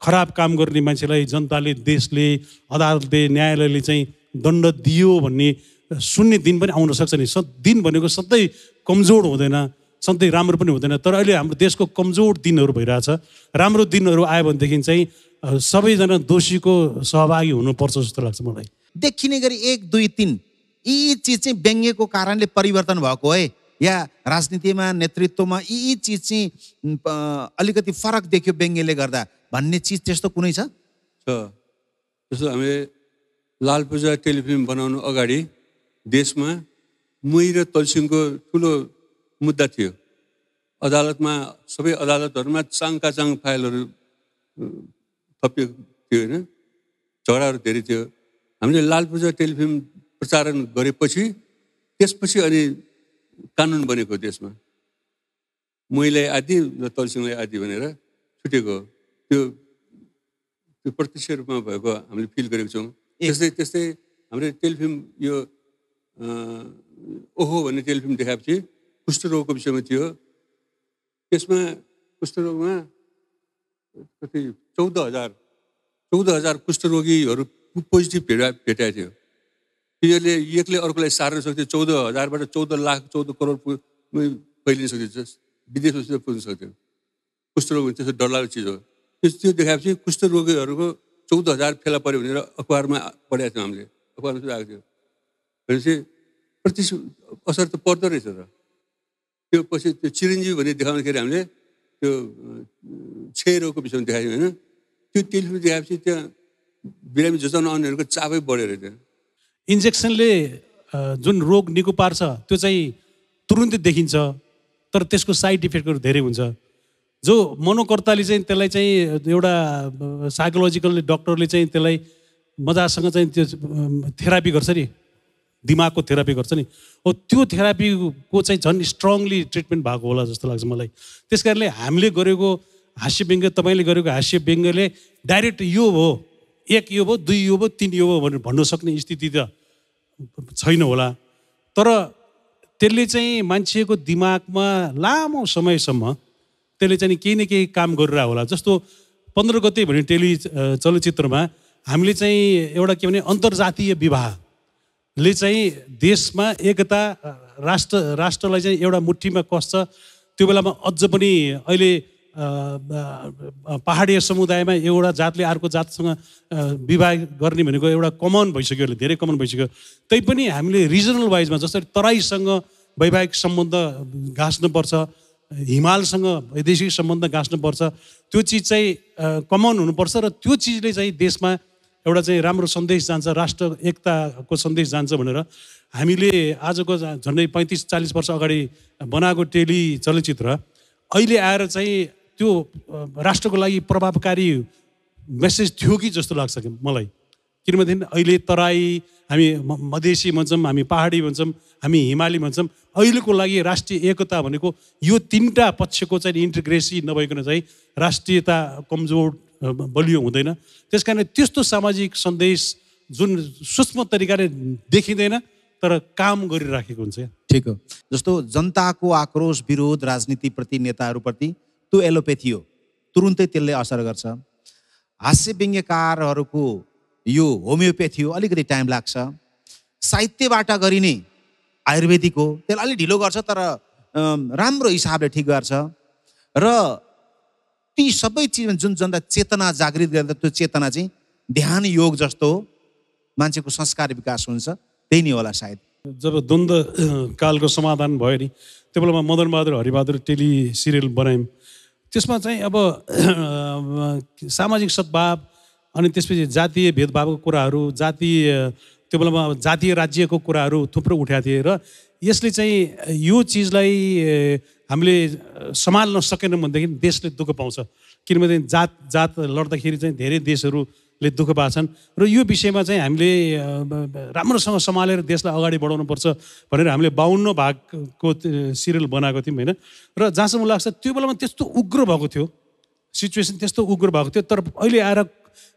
खराब काम गर्ने मान्छेलाई जनताले देशले अदालतले न्यायालयले चाहिँ दण्ड दियो भन्ने सुन्ने दिन पनि आउन सक्छ नि स दिन भनेको सधैँ कमजोर हुँदैन सधैँ राम्रो पनि हुँदैन तर अहिले हाम्रो देशको कमजोर दिनहरू भइरहेछ राम्रो दिनहरू आयो भनेदेखि चाहिँ सबैजना दोषीको सहभागी हुनुपर्छ जस्तो लाग्छ मलाई देखिने गरी एक दुई तिन यी चिज चाहिँ व्यङ्ग्यको कारणले परिवर्तन भएको है या राजनीतिमा नेतृत्वमा यी चिज चाहिँ अलिकति फरक देख्यो व्यङ्ग्यले गर्दा भन्ने चिज त्यस्तो कुनै छ जस्तो हामीले लाल पूजा टेलिफिल्म बनाउनु अगाडि देशमा मुही र तलसिङको ठुलो मुद्दा थियो अदालतमा सबै अदालतहरूमा चाङका चाङ फाइलहरू थपिएको थियो होइन झगडाहरू धेरै थियो हामीले लालपूजा टेलिफिल्म प्रचारण गरेपछि त्यसपछि अनि कानुन बनेको देशमा मैले आदि र तलसिंहलाई आदि भनेर छुटेको त्यो त्यो प्रत्यक्ष रूपमा भएको हामीले फिल गरेको छौँ त्यस्तै त्यस्तै हाम्रो टेलिफिल्म यो ओहो भन्ने टेलिफिल्म देखाएपछि कुष्ठरोगको विषयमा थियो त्यसमा कुष्ठरोगमा कति चौध हजार चौध हजार कुष्ठरोगीहरू पोजिटिभ भेटा भेटाएको थियो तिनीहरूले एकले अर्कोलाई सार्न सक्थ्यो चौध हजारबाट चौध लाख चौध करोड फैलिन सक्थ्यो विदेशमा पुग्न सक्थ्यो कुष्ठरोग त्यस्तो डरलाग्दो चिज हो त्यो देखाएपछि कुष्ठरोगीहरूको चौध हजार फेला पऱ्यो भनेर अखबारमा पढाएको थियौँ हामीले अखबारमा आएको थियो भनेपछि प्रति असर त पर्दो रहेछ त त्यो पछि त्यो चिरञ्जीवी भन्ने देखाउँदाखेरि हामीले त्यो छेरोको विषयमा देखायौँ होइन त्यो टेलिफोन देखाएपछि त्यहाँ बिरामी जोचाउन आउनेहरूको चापै बढेर त्यहाँ इन्जेक्सनले जुन रोग निको पार्छ त्यो चाहिँ तुरुन्तै देखिन्छ तर त्यसको साइड इफेक्टहरू धेरै हुन्छ जो मनोकर्ताले चाहिँ त्यसलाई चाहिँ एउटा साइकोलोजिकल डक्टरले चाहिँ त्यसलाई मजासँग चाहिँ त्यो थेरापी गर्छ नि दिमागको थेरापी गर्छ नि हो त्यो थेरापीको चाहिँ झन् स्ट्रङली ट्रिटमेन्ट भएको होला जस्तो लाग्छ मलाई त्यस कारणले हामीले गरेको हास्य व्यङ्ग्य तपाईँले गरेको हास्य व्यङ्ग्यले डाइरेक्ट यो हो एक यो भयो दुई यो भयो तिन यो भयो भनेर भन्न सक्ने स्थिति त छैन होला तर त्यसले चाहिँ मान्छेको दिमागमा लामो समयसम्म त्यसले चाहिँ केही न केही काम गरेर होला जस्तो पन्ध्र गते भने टेली चलचित्रमा हामीले चाहिँ एउटा के भने अन्तर्जातीय विवाह ले चाहिँ देशमा एकता राष्ट्र राष्ट्रलाई चाहिँ एउटा मुठीमा कस्छ त्यो बेलामा अझ पनि अहिले पाहाडीय समुदायमा एउटा जातले अर्को जातसँग विवाह गर्ने भनेको एउटा कमन भइसक्यो अहिले धेरै कमन भइसक्यो तैपनि हामीले रिजनल वाइजमा जसरी तराईसँग वैवाहिक सम्बन्ध गाँस्नुपर्छ हिमालसँग वैदेशिक सम्बन्ध गाँस्नुपर्छ त्यो चिज चाहिँ कमन हुनुपर्छ र त्यो चिजले चाहिँ देशमा एउटा चाहिँ राम्रो सन्देश जान्छ राष्ट्र एकताको सन्देश जान्छ भनेर हामीले आजको झन्डै पैँतिस चालिस वर्ष अगाडि बनाएको टेली चलचित्र अहिले आएर चाहिँ त्यो राष्ट्रको लागि प्रभावकारी मेसेज थियो कि जस्तो लाग्छ कि मलाई किनभनेदेखि अहिले तराई हामी मधेसी भन्छौँ हामी पाहाडी भन्छौँ हामी हिमाली भन्छौँ अहिलेको लागि राष्ट्रिय एकता भनेको यो तिनवटा पक्षको चाहिँ इन्टिग्रेसी नभइकन चाहिँ राष्ट्रियता कमजोर बलियो हुँदैन त्यस कारण त्यस्तो सामाजिक सन्देश जुन सूक्ष्म तरिकाले देखिँदैन तर काम गरिराखेको हुन्छ ठिक हो जस्तो जनताको आक्रोश विरोध राजनीतिप्रति नेताहरूप्रति त्यो एलोपेथी हो तुरुन्तै त्यसले असर गर्छ हास्य व्यङ्ग्यकारहरूको यो होमियोपेथी हो अलिकति टाइम लाग्छ साहित्यबाट गरिने आयुर्वेदिक हो त्यसलाई अलिक ढिलो गर्छ तर राम्रो हिसाबले ठिक गर्छ र ती सबै चिजमा जुन जनता चेतना जागृत गर्दा त्यो चेतना चाहिँ ध्यान योग जस्तो हो मान्छेको संस्कार विकास हुन्छ त्यही नै होला सायद जब द्वन्द कालको समाधान भयो नि त्यो बेलामा मदनबहादुर हरिबहादुर टेली सिरियल बनायौँ त्यसमा चाहिँ अब सामाजिक सद्भाव अनि त्यसपछि जातीय भेदभावको कुराहरू जातीय त्यो बेलामा जातीय राज्यको कुराहरू थुप्रो उठाएको थिए र यसले चाहिँ यो चिजलाई हामीले सम्हाल्न सकेनौँ भनेदेखि देशले दुःख पाउँछ किनभनेदेखि जात जात लड्दाखेरि चाहिँ धेरै देशहरूले दुःख पाएछन् र यो विषयमा चाहिँ हामीले राम्रोसँग सम्हालेर देशलाई अगाडि बढाउनुपर्छ भनेर हामीले बाहुन्न भागको सिरियल बनाएको थियौँ होइन र जहाँसम्म लाग्छ त्यो बेलामा त्यस्तो उग्र भएको थियो सिचुएसन त्यस्तो उग्र भएको थियो तर अहिले आएर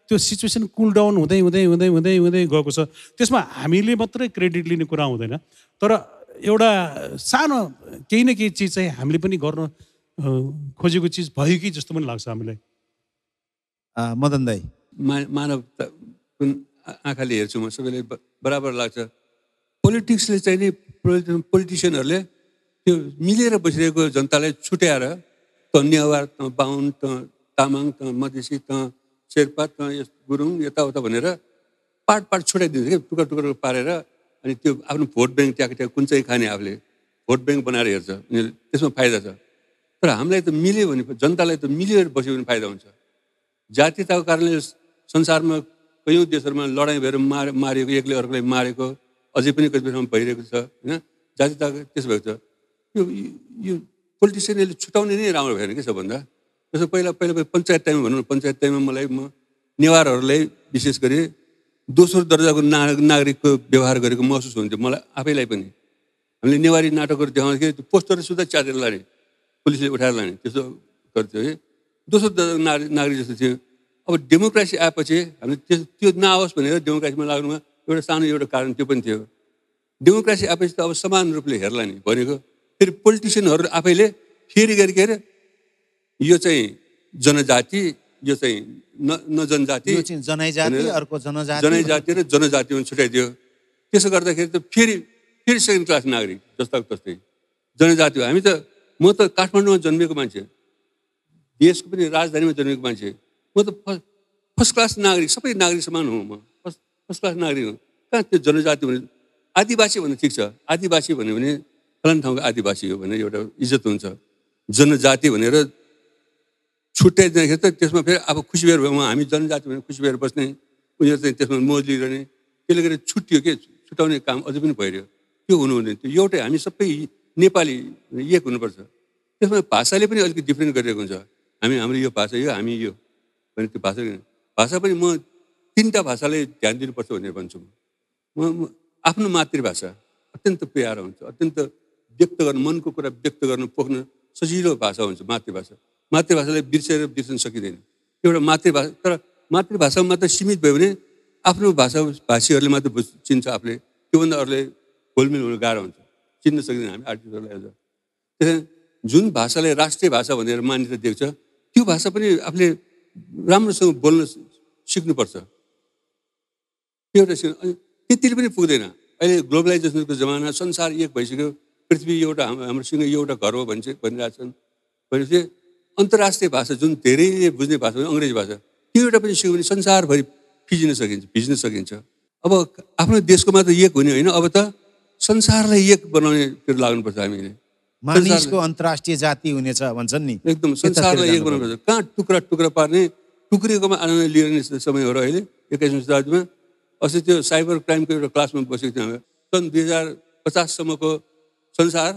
त्यो सिचुएसन कुल डाउन हुँदै हुँदै हुँदै हुँदै हुँदै गएको छ त्यसमा हामीले मात्रै क्रेडिट लिने कुरा हुँदैन तर एउटा सानो केही न केही चिज चाहिँ हामीले पनि गर्न खोजेको चिज भयो कि जस्तो पनि लाग्छ हामीलाई मदन दाई मा मानव कुन आँखाले हेर्छु म सबैले बराबर लाग्छ पोलिटिक्सले चाहिँ नि पोलिटिसियनहरूले त्यो मिलेर बसिरहेको जनतालाई छुट्याएर त नेवार त बाहुन त तामाङ त मधेसी त शेर्पा त गुरुङ यताउता भनेर पार्ट पार्ट छुट्याइदिन्छ कि टुक्रा टुक्रा पारेर अनि त्यो आफ्नो भोट ब्याङ्क त्यहाँको त्यहाँ कुन चाहिँ खाने आफूले भोट ब्याङ्क बनाएर हेर्छ उनीहरूले त्यसमा फाइदा छ तर हामीलाई त मिल्यो भने जनतालाई त मिल्यो बस्यो भने फाइदा हुन्छ जातीयताको कारणले संसारमा कयौँ देशहरूमा लडाइँ भएर मार मारेको एकले अर्कोले मारेको अझै पनि कतिपय ठाउँमा भइरहेको छ होइन जातीयता त्यसो भएको छ यो यो पोलिटिसियनहरूले छुट्याउने नै राम्रो भएन कि सबभन्दा जस्तो पहिला पहिला पञ्चायत टाइममा भनौँ न पञ्चायत टाइममा मलाई म नेवारहरूलाई विशेष गरी दोस्रो दर्जाको ना नागरिकको व्यवहार गरेको महसुस हुन्थ्यो मलाई आफैलाई पनि हामीले नेवारी नाटकहरू देखाउँदाखेरि त्यो पोस्टर सुधा च्यातेर लाने पुलिसले उठाएर लाने त्यस्तो गर्थ्यो है दोस्रो दर्जाको नागरिक नागरिक जस्तो थियो अब डेमोक्रेसी आएपछि हामीले त्यो त्यो नआओस् भनेर डेमोक्रेसीमा लाग्नुमा एउटा सानो एउटा कारण त्यो पनि थियो डेमोक्रेसी आएपछि त अब समान रूपले हेर्ला नि भनेको फेरि पोलिटिसियनहरू आफैले फेरि गरी के अरे यो चाहिँ जनजाति यो चाहिँ न न जनजाति जनजाति अर्को जनजाति जनजाति र जनजातिमा छुट्याइदियो त्यसो गर्दाखेरि त फेरि फेरि सेकेन्ड क्लास नागरिक जस्ताको तस्तै जनजाति हो हामी त म त काठमाडौँमा जन्मिएको मान्छे देशको पनि राजधानीमा जन्मिएको मान्छे म त फर्स्ट क्लास नागरिक सबै नागरिक समान हुँ म फर्स्ट फर्स्ट क्लास नागरिक हो कहाँ त्यो जनजाति भने आदिवासी भन्नु ठिक छ आदिवासी भन्यो भने फलान ठाउँको आदिवासी हो भने एउटा इज्जत हुन्छ जनजाति भनेर छुट्याइदिँदाखेरि त त्यसमा फेरि अब खुसी भएर भयो हामी जनजाति भने खुसी भएर बस्ने उनीहरू चाहिँ त्यसमा मोज लिइरहने त्यसले गर्दा छुट्टियो के छुट्याउने काम अझै पनि भइरह्यो त्यो हुनु हुँदैन त्यो एउटै हामी सबै नेपाली एक हुनुपर्छ त्यसमा भाषाले पनि अलिकति डिफ्रेन्ट गरिरहेको हुन्छ हामी हाम्रो यो भाषा यो हामी यो भने त्यो भाषा भाषा पनि म तिनवटा भाषालाई ध्यान दिनुपर्छ भनेर भन्छु म आफ्नो मातृभाषा अत्यन्त प्यारो हुन्छ अत्यन्त व्यक्त गर्नु मनको कुरा व्यक्त गर्नु पोख्न सजिलो भाषा हुन्छ मातृभाषा मातृभाषालाई बिर्सेर बिर्सन सकिँदैन एउटा मातृभाषा तर मातृभाषामा मात्र सीमित भयो भने आफ्नो भाषा भाषीहरूले मात्र बुझ चिन्छ आफूले त्योभन्दा अरूले घोलमेल हुनु गाह्रो हुन्छ चिन्न सकिँदैन हामी आर्टिस्टहरूलाई आज त्यस जुन भाषालाई राष्ट्रिय भाषा भनेर मान्यता दिएको त्यो भाषा पनि आफूले राम्रोसँग बोल्न सिक्नुपर्छ त्यो एउटा सिक्नु त्यतिले पनि पुग्दैन अहिले ग्लोबलाइजेसनको जमाना संसार एक भइसक्यो पृथ्वी एउटा हाम्रोसँग एउटा घर हो भन्छ भनिरहेछन् भनेपछि अन्तर्राष्ट्रिय भाषा जुन धेरैले बुझ्ने भाषा अङ्ग्रेजी भाषा त्यो एउटा पनि सिक्यो भने संसारभरि फिजिन सकिन्छ भिज्न सकिन्छ अब आफ्नो देशको मात्र एक हुने होइन अब त संसारलाई एक बनाउनेतिर लाग्नुपर्छ हामीले मानिसको अन्तर्राष्ट्रिय जाति हुनेछ भन्छन् नि एकदम संसारलाई एक बनाउनुपर्छ कहाँ टुक्रा टुक्रा पार्ने टुक्रिएकोमा आनन्द नि समय हो र अहिले एक्काइसौँ शताब्दीमा अस्ति त्यो साइबर क्राइमको एउटा क्लासमा बसेको थियौँ हामी सन् दुई हजार पचाससम्मको संसार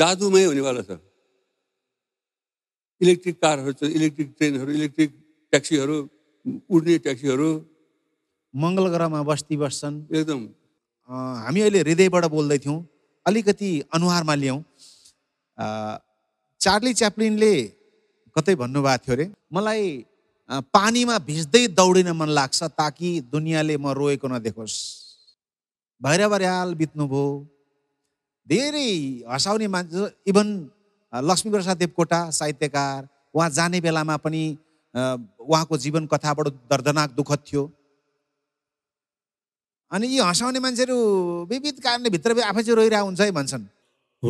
जादुमै हुनेवाला छ इलेक्ट्रिक कारहरू छन् इलेक्ट्रिक ट्रेनहरू इलेक्ट्रिक ट्याक्सीहरू उड्ने ट्याक्सीहरू मङ्गल ग्रहमा बस्ती बस्छन् एकदम हामी अहिले हृदयबाट बोल्दैथ्यौँ अलिकति अनुहारमा ल्याउँ चार्ली च्याप्लिनले कतै भन्नुभएको थियो अरे मलाई पानीमा भिज्दै दौडिन मन लाग्छ ताकि दुनियाँले म रोएको नदेखोस् भैरवर्याल बित्नुभयो धेरै हँसाउने मान्छे इभन लक्ष्मीप्रसाद देवकोटा साहित्यकार उहाँ जाने बेलामा पनि उहाँको जीवन कथाबाट दर्दनाक दुःख थियो अनि यी हँसाउने मान्छेहरू विविध कारणले भित्र आफै चाहिँ रोइरहेको हुन्छ है भन्छन्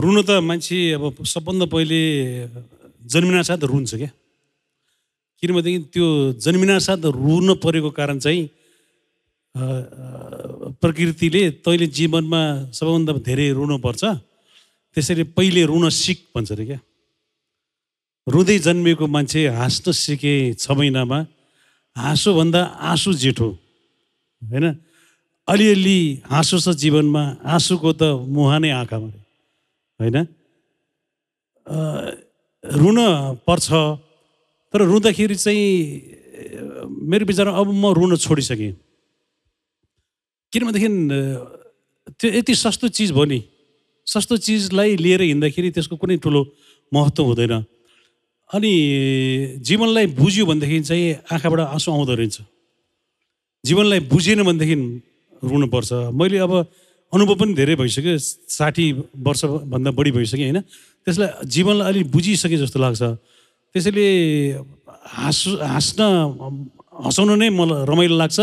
रुन त मान्छे अब सबभन्दा पहिले जन्मिनासाथ रुन्छ क्या किनभनेदेखि त्यो जन्मिनासाथ रुन परेको कारण चाहिँ प्रकृतिले तैँले जीवनमा सबभन्दा धेरै रुनुपर्छ त्यसरी पहिले रुन सिक भन्छ अरे क्या रुँदै जन्मिएको मान्छे हाँस्न सिके छ महिनामा हाँसोभन्दा आँसु जेठो होइन अलिअलि हाँसो छ जीवनमा आँसुको त मुहानै नै आँखामा होइन रुन पर्छ तर रुँदाखेरि चाहिँ मेरो विचारमा अब म रुन छोडिसकेँ किनभनेदेखि त्यो यति सस्तो चिज भयो नि सस्तो चिजलाई लिएर हिँड्दाखेरि त्यसको कुनै ठुलो महत्त्व हुँदैन अनि जीवनलाई बुझ्यो भनेदेखि चाहिँ आँखाबाट आँसु आउँदो रहेछ जीवनलाई बुझेन भनेदेखि रुनुपर्छ मैले अब अनुभव पनि धेरै भइसक्यो साठी वर्षभन्दा बढी भइसक्यो होइन त्यसलाई जीवनलाई अलिक बुझिसके जस्तो लाग्छ त्यसैले हाँस हाँस्न हँसाउन नै मलाई रमाइलो लाग्छ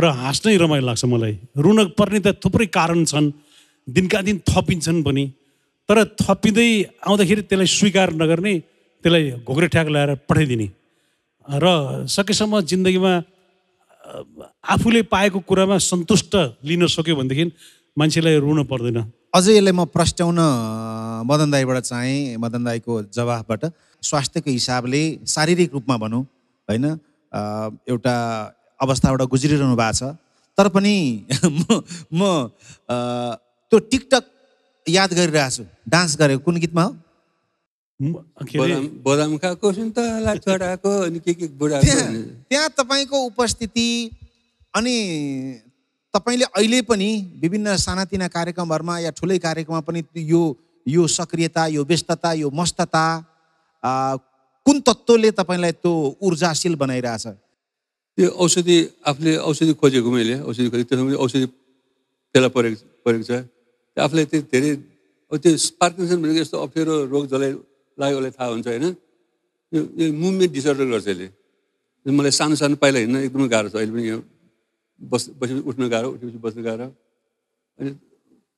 र हाँस्नै रमाइलो लाग्छ मलाई रुन पर्ने त थुप्रै कारण छन् दिनका दिन थपिन्छन् पनि तर थपिँदै आउँदाखेरि त्यसलाई स्वीकार नगर्ने त्यसलाई घोग्रे ठ्याक लगाएर पठाइदिने र सकेसम्म जिन्दगीमा आफूले पाएको कुरामा सन्तुष्ट लिन सक्यो भनेदेखि मान्छेलाई रुन पर्दैन अझै यसलाई म प्रस्ट्याउन मदन दाईबाट चाहेँ मदन दाईको जवाफबाट स्वास्थ्यको हिसाबले शारीरिक रूपमा भनौँ होइन एउटा अवस्थाबाट गुज्रिरहनु भएको छ तर पनि म म त्यो टिकटक याद गरिरहेको छु डान्स गरेको कुन गीतमा हो त्यहाँ तपाईँको उपस्थिति अनि तपाईँले अहिले पनि विभिन्न सानातिना कार्यक्रमहरूमा या ठुलै कार्यक्रममा पनि यो यो सक्रियता यो व्यस्तता यो मस्तता कुन तत्त्वले तपाईँलाई त्यो ऊर्जाशील बनाइरहेछ त्यो औषधि आफूले औषधि खोजेको मैले औषधि खोजेको त्यसमा औषधि फेला परेको परेको छ आफूले त्यो धेरै अब त्यो पार्किन्सन भनेको यस्तो अप्ठ्यारो रोग जसलाई लाग्यो उसलाई थाहा हुन्छ होइन यो यो मुभमेन्ट डिसअर्डर गर्छ यसले मलाई सानो सानो पाइला हिँड्न एकदमै गाह्रो छ अहिले पनि यो बस बसेपछि उठ्नु गाह्रो उठेपछि बस्नु गाह्रो अनि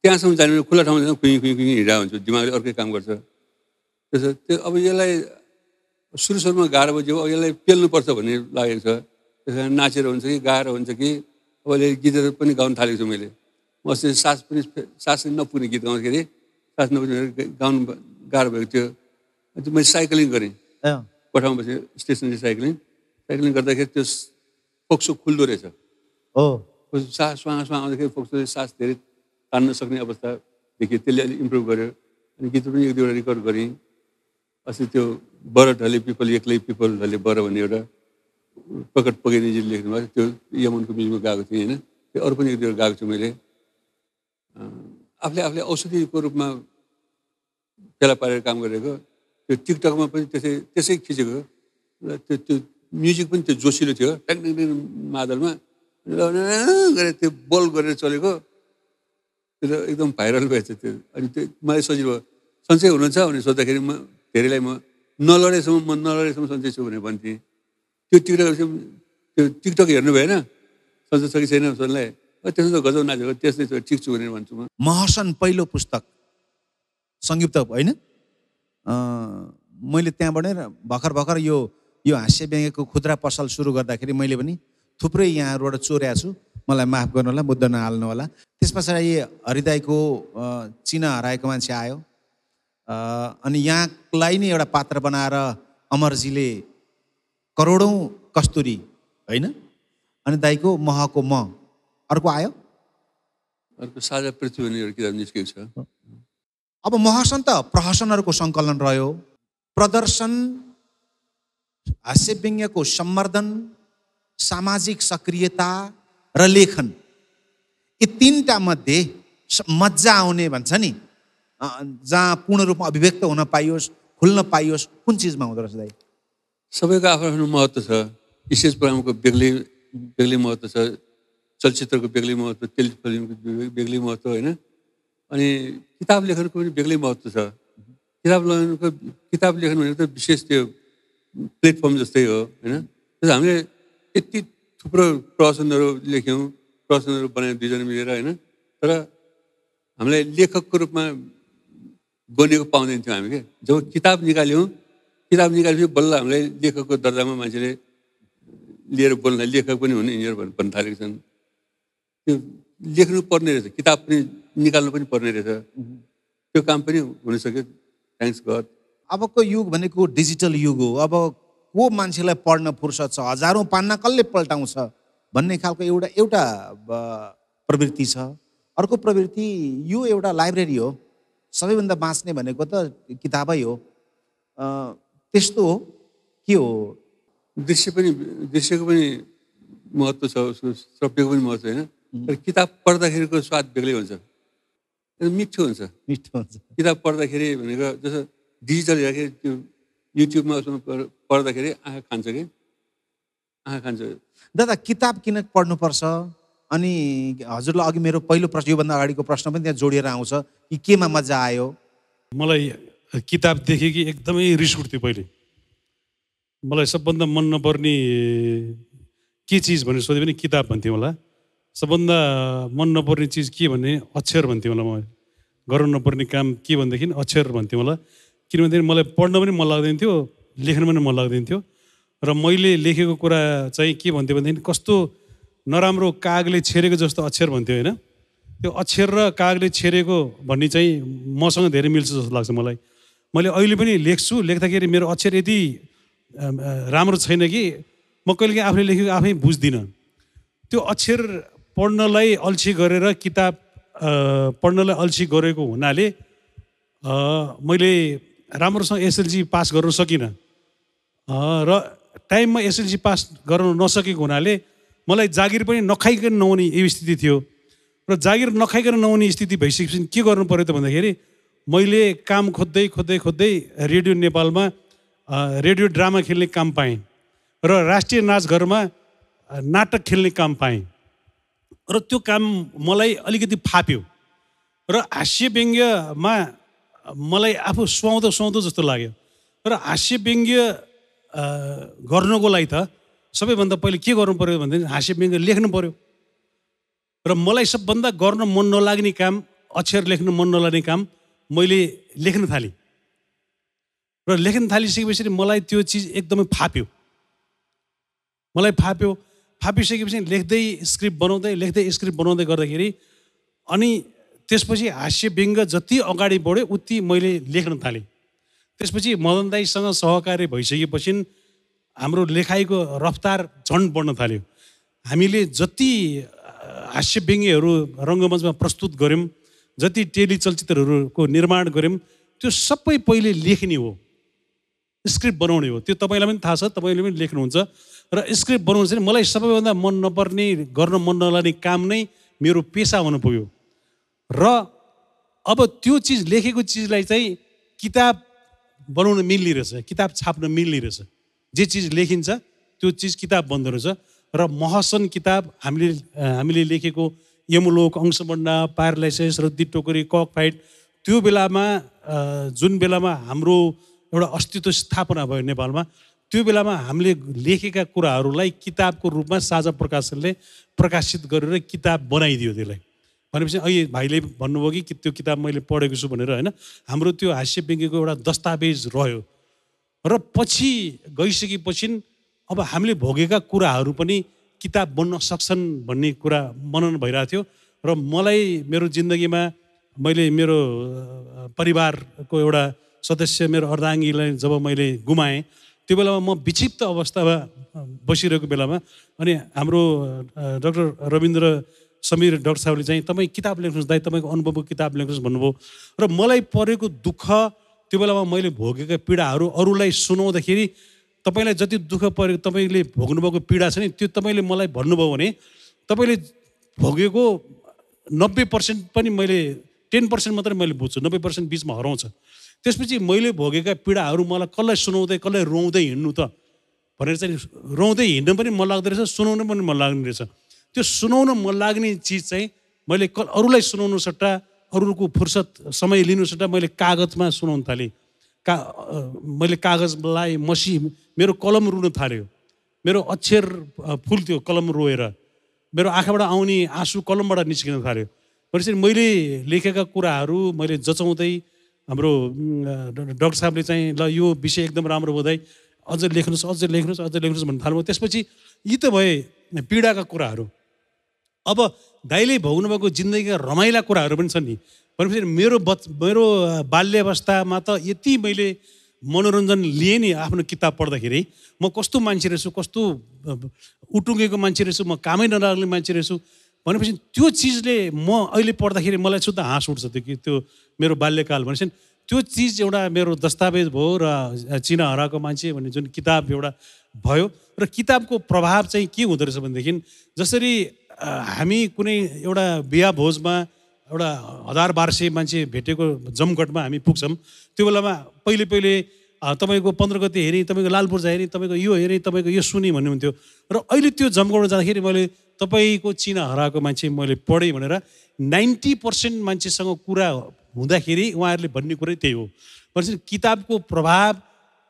त्यहाँसम्म जाने भने खुल्ला ठाउँमा जाँदा कुहिँ खुइँ हुन्छ हुन्छ दिमागले अर्कै काम गर्छ त्यसो त्यो अब यसलाई सुरु सुरुमा गाह्रो भयो अब यसलाई पेल्नुपर्छ भन्ने लागेको छ त्यस कारण नाचेर हुन्छ कि गाएर हुन्छ कि अब अहिले गीतहरू पनि गाउनु थालेको छु मैले म सास पनि सास पनि नपुग्ने गीत गाउँदाखेरि सास नपुग्ने गाउनु गाह्रो भएको थियो अन्त मैले साइक्लिङ गरेँ कोठामा बसेँ स्टेसनरी साइक्लिङ साइक्लिङ गर्दाखेरि त्यो फोक्सो खुल्दो रहेछ हो सास सुहाँ सुहाँ आउँदाखेरि फोक्सो सास धेरै तान्न सक्ने अवस्था देखेँ त्यसले अलिक इम्प्रुभ गर्यो अनि गीत पनि एक दुईवटा रेकर्ड गरेँ अस्ति त्यो बर ढले पिपल एक्लै पिपल ढले बर भन्ने एउटा पकट पकेनीजी लेख्नुभयो त्यो यमनको म्युजिकमा गएको थिएँ होइन त्यो अरू पनि एक दुईवटा गएको छु मैले आफूले आफूले औषधिको रूपमा फेला पारेर काम गरेको त्यो टिकटकमा पनि त्यसै त्यसै खिचेको र त्यो त्यो म्युजिक पनि त्यो जोसिलो थियो ट्याङ ट्याङ मादलमा गरेर त्यो बल गरेर चलेको त्यो त एकदम भाइरल भएछ त्यो अनि त्यो मलाई सजिलो भयो सन्चै हुनुहुन्छ भनेर सोद्धाखेरि म धेरैलाई म नलडेसम्म म नलडेसम्म सन्चै छु भनेर भन्थेँ त्यो टिकटक त्यो टिकटक हेर्नु भएन सन्चो छ कि छैन सोध्नलाई त्यस्तो गजब नाचेको त्यस्तै ठिक छु भनेर भन्छु म महासन पहिलो पुस्तक संयुक्त होइन मैले त्यहाँबाट भर्खर भर्खर यो यो हाँस्य व्यङ्गको खुद्रा पसल सुरु गर्दाखेरि मैले पनि थुप्रै यहाँहरूबाट चोर्या छु मलाई माफ गर्नु होला मुद्दा नहाल्नु होला त्यस पछाडि हरिदाईको चिन हराएको मान्छे आयो अनि यहाँलाई नै एउटा पात्र बनाएर अमरजीले करोडौँ कस्तुरी होइन अनि दाईको महको म अर्को आयो अर्को साझा पृथ्वी निस्केको छ अब महसन त प्रहसनहरूको सङ्कलन रह्यो प्रदर्शन हास्य व्यङ्ग्यको सम्वर्धन सामाजिक सक्रियता र लेखन यी तिनवटा मध्ये मजा आउने भन्छ नि जहाँ पूर्ण रूपमा अभिव्यक्त हुन पाइयोस् खुल्न पाइयोस् कुन चिजमा हुँदो रहेछ दाइ सबैको आफ्नो आफ्नो महत्त्व छ विशेष प्रेमको बेग्लै बेग्लै महत्त्व छ चलचित्रको बेग्लै महत्त्व टेलिफिल्मको बेग्लै महत्त्व होइन अनि किताब लेखनको पनि बेग्लै महत्त्व छ किताब लेखनको किताब लेखन भनेको त विशेष त्यो प्लेटफर्म जस्तै हो होइन त्यस हामीले यति थुप्रो प्रवचनहरू लेख्यौँ प्रवचनहरू बनायौँ दुईजना मिलेर होइन तर हामीलाई लेखकको रूपमा गनेको पाउँदैन थियौँ हामी के जब किताब निकाल्यौँ किताब निकालेपछि बल्ल हामीलाई लेखकको दर्जामा मान्छेले लिएर बोल्न लेखक पनि हुने यिनीहरू भन्नु थालेको छन् त्यो लेख्नु पर्ने रहेछ किताब पनि निकाल्नु पनि पर्ने रहेछ त्यो काम पनि हुनसक्यो थ्याङ्क्स गड अबको युग भनेको डिजिटल युग हो अब को मान्छेलाई पढ्न फुर्सद छ हजारौँ पान्ना कसले पल्टाउँछ भन्ने खालको एउटा एउटा प्रवृत्ति छ अर्को प्रवृत्ति यो एउटा लाइब्रेरी हो सबैभन्दा बाँच्ने भनेको त किताबै हो त्यस्तो हो के हो दृश्य पनि दृश्यको पनि महत्त्व छ उसको श्रव्यको पनि महत्त्व होइन तर किताब पढ्दाखेरिको स्वाद बेग्लै हुन्छ मिठो हुन्छ मिठो हुन्छ किताब पढ्दाखेरि भनेको जस्तो डिजिटल हेर्दाखेरि त्यो युट्युबमा उसमा पढ्दाखेरि आँखा खान्छ कि आँखा खान्छ दादा किताब किन पढ्नुपर्छ अनि हजुरलाई अघि मेरो पहिलो प्रश्न योभन्दा अगाडिको प्रश्न पनि त्यहाँ जोडिएर आउँछ कि केमा मजा आयो मलाई किताब देखेँ कि एकदमै रिस उठ्थ्यो पहिले मलाई सबभन्दा मन नपर्ने के चिज भनेर सोध्यो भने किताब भन्थ्यो होला सबभन्दा मन नपर्ने चिज के भने अक्षर भन्थ्यो होला म गर्नु नपर्ने काम के भनेदेखि अक्षर भन्थ्यो होला किनभनेदेखि मलाई पढ्न पनि मन लाग्दैन थियो लेख्न पनि मन लाग्दैन थियो र मैले लेखेको कुरा चाहिँ के भन्थ्यो भनेदेखि कस्तो नराम्रो कागले छेरेको जस्तो अक्षर भन्थ्यो होइन त्यो अक्षर र कागले छेरेको भन्ने चाहिँ मसँग धेरै मिल्छ जस्तो लाग्छ मलाई मैले अहिले पनि लेख्छु लेख्दाखेरि मेरो अक्षर यति राम्रो छैन कि म काहीँ आफूले लेखेको आफै बुझ्दिनँ त्यो अक्षर पढ्नलाई अल्छी गरेर किताब पढ्नलाई अल्छी गरेको हुनाले मैले राम्रोसँग एसएलसी पास गर्न सकिनँ र टाइममा एसएलसी पास गर्न नसकेको हुनाले मलाई जागिर पनि नखाइकन नहुने यो स्थिति थियो र जागिर नखाइकन नहुने स्थिति भइसकेपछि के गर्नु पऱ्यो त भन्दाखेरि मैले काम खोज्दै खोज्दै खोज्दै रेडियो नेपालमा रेडियो ड्रामा खेल्ने काम पाएँ र राष्ट्रिय नाचघरमा नाटक खेल्ने काम पाएँ र त्यो काम मलाई अलिकति फाप्यो र हास्य व्यङ्ग्यमा मलाई आफू सुहाउँदो सुहाउँदो जस्तो लाग्यो र हास्य व्यङ्ग्य गर्नको लागि त सबैभन्दा पहिले के गर्नु पऱ्यो भनेदेखि हास्य व्यङ्ग्य लेख्नु पऱ्यो र मलाई सबभन्दा गर्न मन नलाग्ने काम अक्षर लेख्न मन नलाग्ने काम मैले लेख्न थालेँ र लेख्न थालिसकेपछि मलाई त्यो चिज एकदमै फाप्यो मलाई फाप्यो फापिसकेपछि लेख्दै स्क्रिप्ट बनाउँदै लेख्दै स्क्रिप्ट बनाउँदै गर्दाखेरि अनि त्यसपछि हास्य व्यङ्ग जति अगाडि बढ्यो उति मैले लेख्न थालेँ त्यसपछि मदन दाईसँग सहकार्य भइसकेपछि हाम्रो लेखाइको रफ्तार झन् बढ्न थाल्यो हामीले जति हास्य व्यङ्ग्यहरू रङ्गमञ्चमा प्रस्तुत गऱ्यौँ जति टेली चलचित्रहरूको निर्माण गऱ्यौँ त्यो सबै पहिले लेख्ने हो स्क्रिप्ट बनाउने हो त्यो तपाईँलाई पनि थाहा छ तपाईँले पनि लेख्नुहुन्छ र स्क्रिप्ट बनाउनु चाहिँ मलाई सबैभन्दा मन नपर्ने गर्न मन नलाग्ने काम नै मेरो पेसा हुन पुग्यो र अब त्यो चिज लेखेको चिजलाई चाहिँ किताब बनाउन मिल्ने रहेछ किताब छाप्न मिल्ने रहेछ जे चिज लेखिन्छ त्यो चिज किताब बन्दो रहेछ र महसन किताब हामीले हामीले लेखेको यमुलोक अंशमण्डा प्यारालाइसिस रद्दी टोकरी कक फाइट त्यो बेलामा जुन बेलामा हाम्रो एउटा अस्तित्व स्थापना भयो नेपालमा त्यो बेलामा हामीले लेखेका कुराहरूलाई किताबको रूपमा साझा प्रकाशनले प्रकाशित गरेर किताब बनाइदियो त्यसलाई भनेपछि अहिले भाइले भन्नुभयो कि त्यो किताब मैले पढेको छु भनेर होइन हाम्रो त्यो हास्य व्यङ्ग्यको एउटा दस्तावेज रह्यो र पछि गइसकेपछि अब हामीले भोगेका कुराहरू पनि किताब बन्न सक्छन् भन्ने कुरा मनन भइरहेको थियो र मलाई मेरो जिन्दगीमा मैले मेरो परिवारको एउटा सदस्य मेरो अर्धाङ्गीलाई जब मैले गुमाएँ त्यो बेलामा म विक्षिप्त अवस्थामा बसिरहेको बेलामा अनि हाम्रो डक्टर रविन्द्र समीर डक्टर साहबले चाहिँ तपाईँ किताब लेख्नुहोस् दाइ तपाईँको अनुभवको किताब लेख्नुहोस् भन्नुभयो र मलाई परेको दुःख त्यो बेलामा मैले भोगेका पीडाहरू अरूलाई सुनाउँदाखेरि तपाईँलाई जति दुःख परेको तपाईँले भोग्नुभएको पीडा छ नि त्यो तपाईँले मलाई भन्नुभयो भने तपाईँले भोगेको नब्बे पर्सेन्ट पनि मैले टेन पर्सेन्ट मात्रै मैले बुझ्छु नब्बे पर्सेन्ट बिचमा हराउँछ त्यसपछि मैले भोगेका पीडाहरू मलाई कसलाई सुनाउँदै कसलाई रुवाउँदै हिँड्नु त भनेर चाहिँ रुवाउँदै हिँड्न पनि मन लाग्दो रहेछ सुनाउन पनि मन लाग्ने रहेछ त्यो सुनाउन मन लाग्ने चिज चाहिँ मैले क अरूलाई सुनाउनु सट्टा अरूको फुर्सद समय लिनु सट्टा मैले कागजमा सुनाउनु थालेँ का मैले कागजलाई मसी मेरो कलम रुन थाल्यो मेरो अक्षर फुल्थ्यो कलम रोएर मेरो आँखाबाट आउने आँसु कलमबाट निस्किन थाल्यो भनेपछि मैले लेखेका कुराहरू मैले जचाउँदै हाम्रो डाक्टर साहबले चाहिँ ल यो विषय एकदम राम्रो हुँदै अझ लेख्नुहोस् अझ लेख्नुहोस् अझ लेख्नुहोस् भन्नु थाल्नुभयो त्यसपछि यी त भए पीडाका कुराहरू अब दाइले भोग्नुभएको जिन्दगीका रमाइला कुराहरू पनि छन् नि भनेपछि मेरो बच मेरो बाल्यावस्थामा त यति मैले मनोरञ्जन लिएँ नि आफ्नो किताब पढ्दाखेरि म कस्तो मान्छे रहेछु कस्तो उटुङ्गेको मान्छे रहेछु म कामै नलाग्ने मान्छे रहेछु भनेपछि त्यो चिजले म अहिले पढ्दाखेरि मलाई शुद्ध हाँस उठ्छ त्यो कि त्यो मेरो बाल्यकाल भनेपछि त्यो चिज एउटा मेरो दस्तावेज भयो र चिना हराएको मान्छे भन्ने जुन किताब एउटा भयो र किताबको प्रभाव चाहिँ के हुँदो रहेछ भनेदेखि जसरी हामी कुनै एउटा बिहा भोजमा एउटा हजार बाह्र सय मान्छे भेटेको जमघटमा हामी पुग्छौँ त्यो बेलामा पहिले पहिले तपाईँको पन्ध्र गते हेरेँ तपाईँको लालपुर्जा हेरेँ तपाईँको यो हेरेँ तपाईँको यो सुने भन्ने हुन्थ्यो र अहिले त्यो जमघटमा जाँदाखेरि मैले तपाईँको चिना हराएको मान्छे मैले पढेँ भनेर नाइन्टी पर्सेन्ट मान्छेसँग कुरा हुँदाखेरि उहाँहरूले भन्ने कुरै त्यही हो भनेपछि किताबको प्रभाव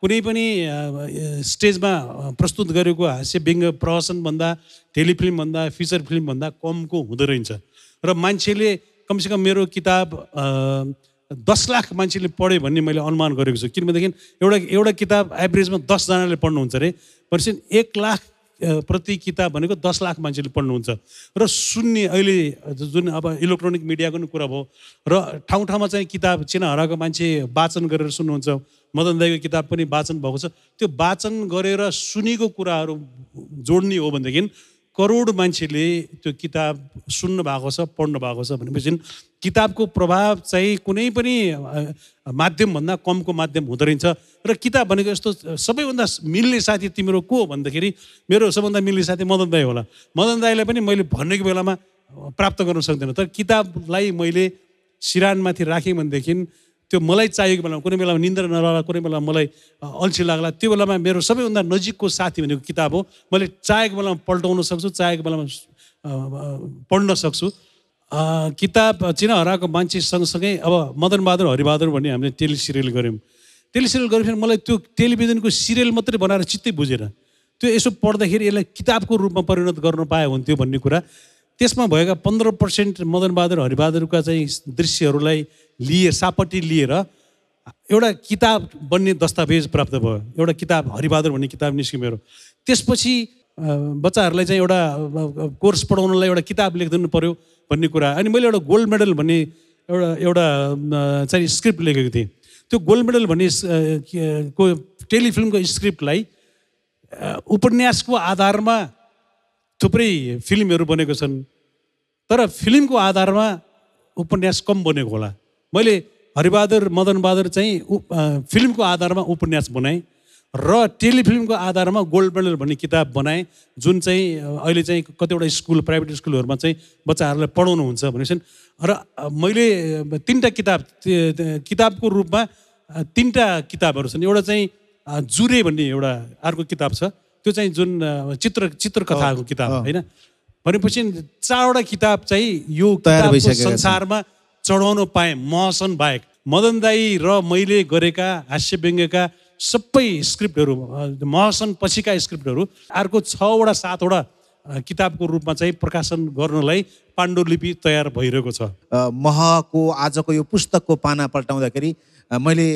कुनै पनि स्टेजमा प्रस्तुत गरेको हास्य व्यङ्ग प्रहसनभन्दा टेलिफिल्मभन्दा फिचर फिल्मभन्दा कमको हुँदो रहन्छ र मान्छेले कमसेकम मेरो किताब दस लाख मान्छेले पढ्यो भन्ने मैले अनुमान गरेको छु किनभनेदेखि एउटा एउटा किताब एभरेजमा दसजनाले पढ्नुहुन्छ अरे भनेपछि एक लाख प्रति किताब भनेको दस लाख मान्छेले पढ्नुहुन्छ र सुन्ने अहिले जुन अब इलेक्ट्रोनिक मिडियाको नि कुरा भयो र ठाउँ ठाउँमा चाहिँ किताब चिना हराएको मान्छे वाचन गरेर सुन्नुहुन्छ मदन दाईको किताब पनि वाचन भएको छ त्यो वाचन गरेर सुनेको कुराहरू जोड्ने हो भनेदेखि करोड मान्छेले त्यो किताब सुन्नु भएको छ पढ्नु भएको छ भनेपछि किताबको प्रभाव चाहिँ कुनै पनि माध्यमभन्दा कमको माध्यम हुँदो रहेछ र किताब भनेको यस्तो सबैभन्दा मिल्ने साथी तिम्रो को हो भन्दाखेरि मेरो सबैभन्दा मिल्ने साथी मदन दाई होला मदन दाईलाई पनि मैले भनेको बेलामा प्राप्त गर्न सक्दिनँ तर किताबलाई मैले सिरानमाथि राखेँ भनेदेखि त्यो मलाई चाहिएको बेलामा कुनै बेलामा निन्द्रा नरहला कुनै बेलामा मलाई अल्छी लाग्ला त्यो बेलामा मेरो सबैभन्दा नजिकको साथी भनेको किताब हो मैले चाहेको बेलामा पल्टाउन सक्छु चाहेको बेलामा पढ्न सक्छु किताब चिना हराएको मान्छे सँगसँगै अब मदन बहादुर हरिबहादुर भन्ने हामीले टेली सिरियल गऱ्यौँ टेली सिरियल गरेपछि मलाई त्यो टेलिभिजनको सिरियल मात्रै बनाएर चित्तै बुझेर त्यो यसो पढ्दाखेरि यसलाई किताबको रूपमा परिणत गर्न पाए हुन्थ्यो भन्ने कुरा त्यसमा भएका पन्ध्र पर्सेन्ट मदनबहादुर हरिबहादुरका चाहिँ दृश्यहरूलाई लिए सापट्टि लिएर एउटा किताब बन्ने दस्तावेज प्राप्त भयो एउटा किताब हरिबहादुर भन्ने किताब निस्क्यो मेरो त्यसपछि बच्चाहरूलाई चाहिँ एउटा कोर्स पढाउनलाई एउटा किताब लेखिदिनु पऱ्यो भन्ने कुरा अनि मैले एउटा गोल्ड मेडल भन्ने एउटा एउटा चाहिँ स्क्रिप्ट लेखेको थिएँ त्यो गोल्ड मेडल भन्ने को टेलिफिल्मको स्क्रिप्टलाई उपन्यासको आधारमा थुप्रै फिल्महरू बनेको छन् तर फिल्मको आधारमा उपन्यास कम बनेको होला मैले हरिबहादुर मदनबहादुर चाहिँ फिल्मको आधारमा उपन्यास बनाएँ र टेलिफिल्मको आधारमा गोल्ड मेडल भन्ने किताब बनाएँ जुन चाहिँ अहिले चाहिँ कतिवटा स्कुल प्राइभेट स्कुलहरूमा चाहिँ बच्चाहरूलाई पढाउनुहुन्छ भनेपछि र मैले तिनवटा किताब किताबको रूपमा तिनवटा किताबहरू छन् एउटा चाहिँ जुरे भन्ने एउटा अर्को किताब छ त्यो चाहिँ जुन चित्र चित्रकथाको किताब होइन भनेपछि चारवटा किताब चाहिँ यो संसारमा चढाउन पाएँ महसन बाहेक मदन दाई र मैले गरेका हास्य व्यङ्ग्यका सबै स्क्रिप्टहरू महसन पछिका स्क्रिप्टहरू अर्को छवटा सातवटा किताबको रूपमा चाहिँ प्रकाशन गर्नलाई पाण्डुलिपि तयार भइरहेको छ महको आजको यो पुस्तकको पाना पल्टाउँदाखेरि मैले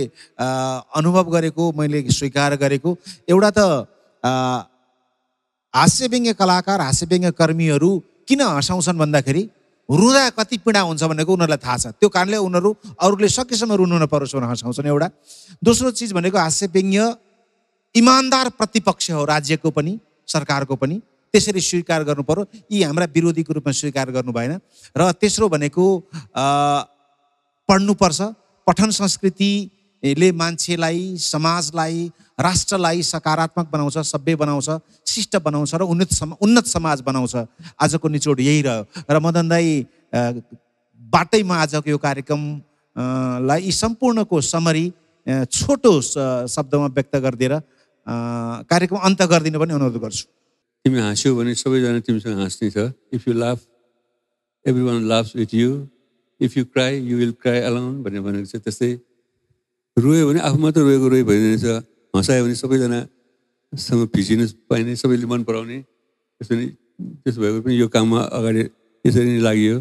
अनुभव गरेको मैले स्वीकार गरेको एउटा त हास्यव्यङ्ग्य कलाकार हास्यव्यङ्ग्य कर्मीहरू किन हँसाउँछन् भन्दाखेरि रुँदा कति पीडा हुन्छ भनेको उनीहरूलाई थाहा छ त्यो कारणले उनीहरू अरूले सकेसम्म रुनु नपरोस् भनेर हँसाउँछन् एउटा दोस्रो चिज भनेको हास्यव्यङ्ग्य इमान्दार प्रतिपक्ष हो राज्यको पनि सरकारको पनि त्यसरी स्वीकार गर्नु पऱ्यो यी हाम्रा विरोधीको रूपमा स्वीकार गर्नु भएन र तेस्रो भनेको पढ्नुपर्छ पठन संस्कृतिले मान्छेलाई समाजलाई राष्ट्रलाई सकारात्मक बनाउँछ सभ्य बनाउँछ शिष्ट बनाउँछ र उन्नत समा उन्नत समाज बनाउँछ आजको निचोड यही रह्यो र मदन दाई बाटै म आजको यो कार्यक्रमलाई यी सम्पूर्णको समरी छोटो शब्दमा व्यक्त गरिदिएर कार्यक्रम अन्त गरिदिनु पनि अनुरोध गर्छु तिमी हाँस्यौ भने सबैजना तिमीसँग हाँस्ने छ if you love every one loves with you if you cry you will cry alone भनेर भनेको छ त्यस्तै रोयो भने आफू मात्र रोएको रोयो भइरहेछ हँसायो भने सबैजनासँग फिजिन पाइने सबैले मन पराउने त्यसरी त्यसो भएको पनि यो काममा अगाडि यसरी नै लागियो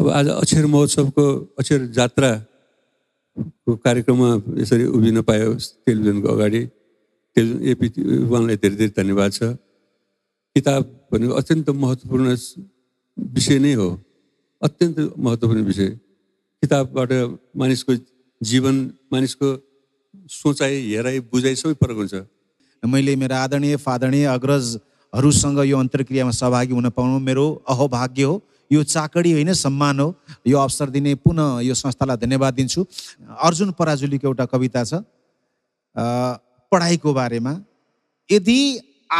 अब आज अक्षर महोत्सवको अक्षर जात्राको कार्यक्रममा यसरी उभिन पायो टेलिभिजनको अगाडि टेलिभिजन एपी उहाँलाई धेरै धेरै धन्यवाद छ किताब भनेको अत्यन्त महत्त्वपूर्ण विषय नै हो अत्यन्त महत्त्वपूर्ण विषय किताबबाट मानिसको जीवन मानिसको सोचाइ हेराइ बुझाइ सबै फरक हुन्छ मैले मेरो आदरणीय फादरणीय अग्रजहरूसँग यो अन्तर्क्रियामा सहभागी हुन पाउनु मेरो अहोभाग्य हो यो चाकडी होइन सम्मान हो यो अवसर दिने पुनः यो संस्थालाई धन्यवाद दिन्छु अर्जुन पराजुलीको एउटा कविता छ पढाइको बारेमा यदि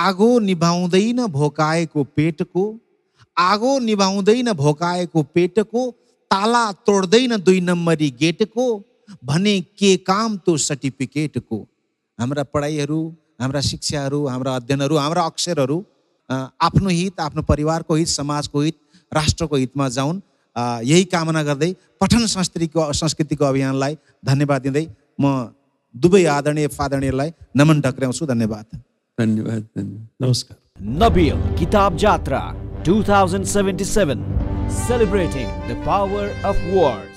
आगो निभाउँदैन भोकाएको पेटको आगो निभाउँदैन भोकाएको पेटको ताला तोड्दैन दुई नम्बरी गेटको भने के काम त्यो सर्टिफिकेटको हाम्रा पढाइहरू हाम्रा शिक्षाहरू हाम्रा अध्ययनहरू हाम्रा अक्षरहरू आफ्नो हित आफ्नो परिवारको हित समाजको हित राष्ट्रको हितमा जाउन् यही कामना गर्दै पठन संस्कृतिको संस्कृतिको अभियानलाई धन्यवाद दिँदै म दुवै आदरणीय फादरणीयलाई नमन ढक्र्याउँछु धन्यवाद धन्यवाद नमस्कार नबियल Kitab Yatra 2077 celebrating the power of word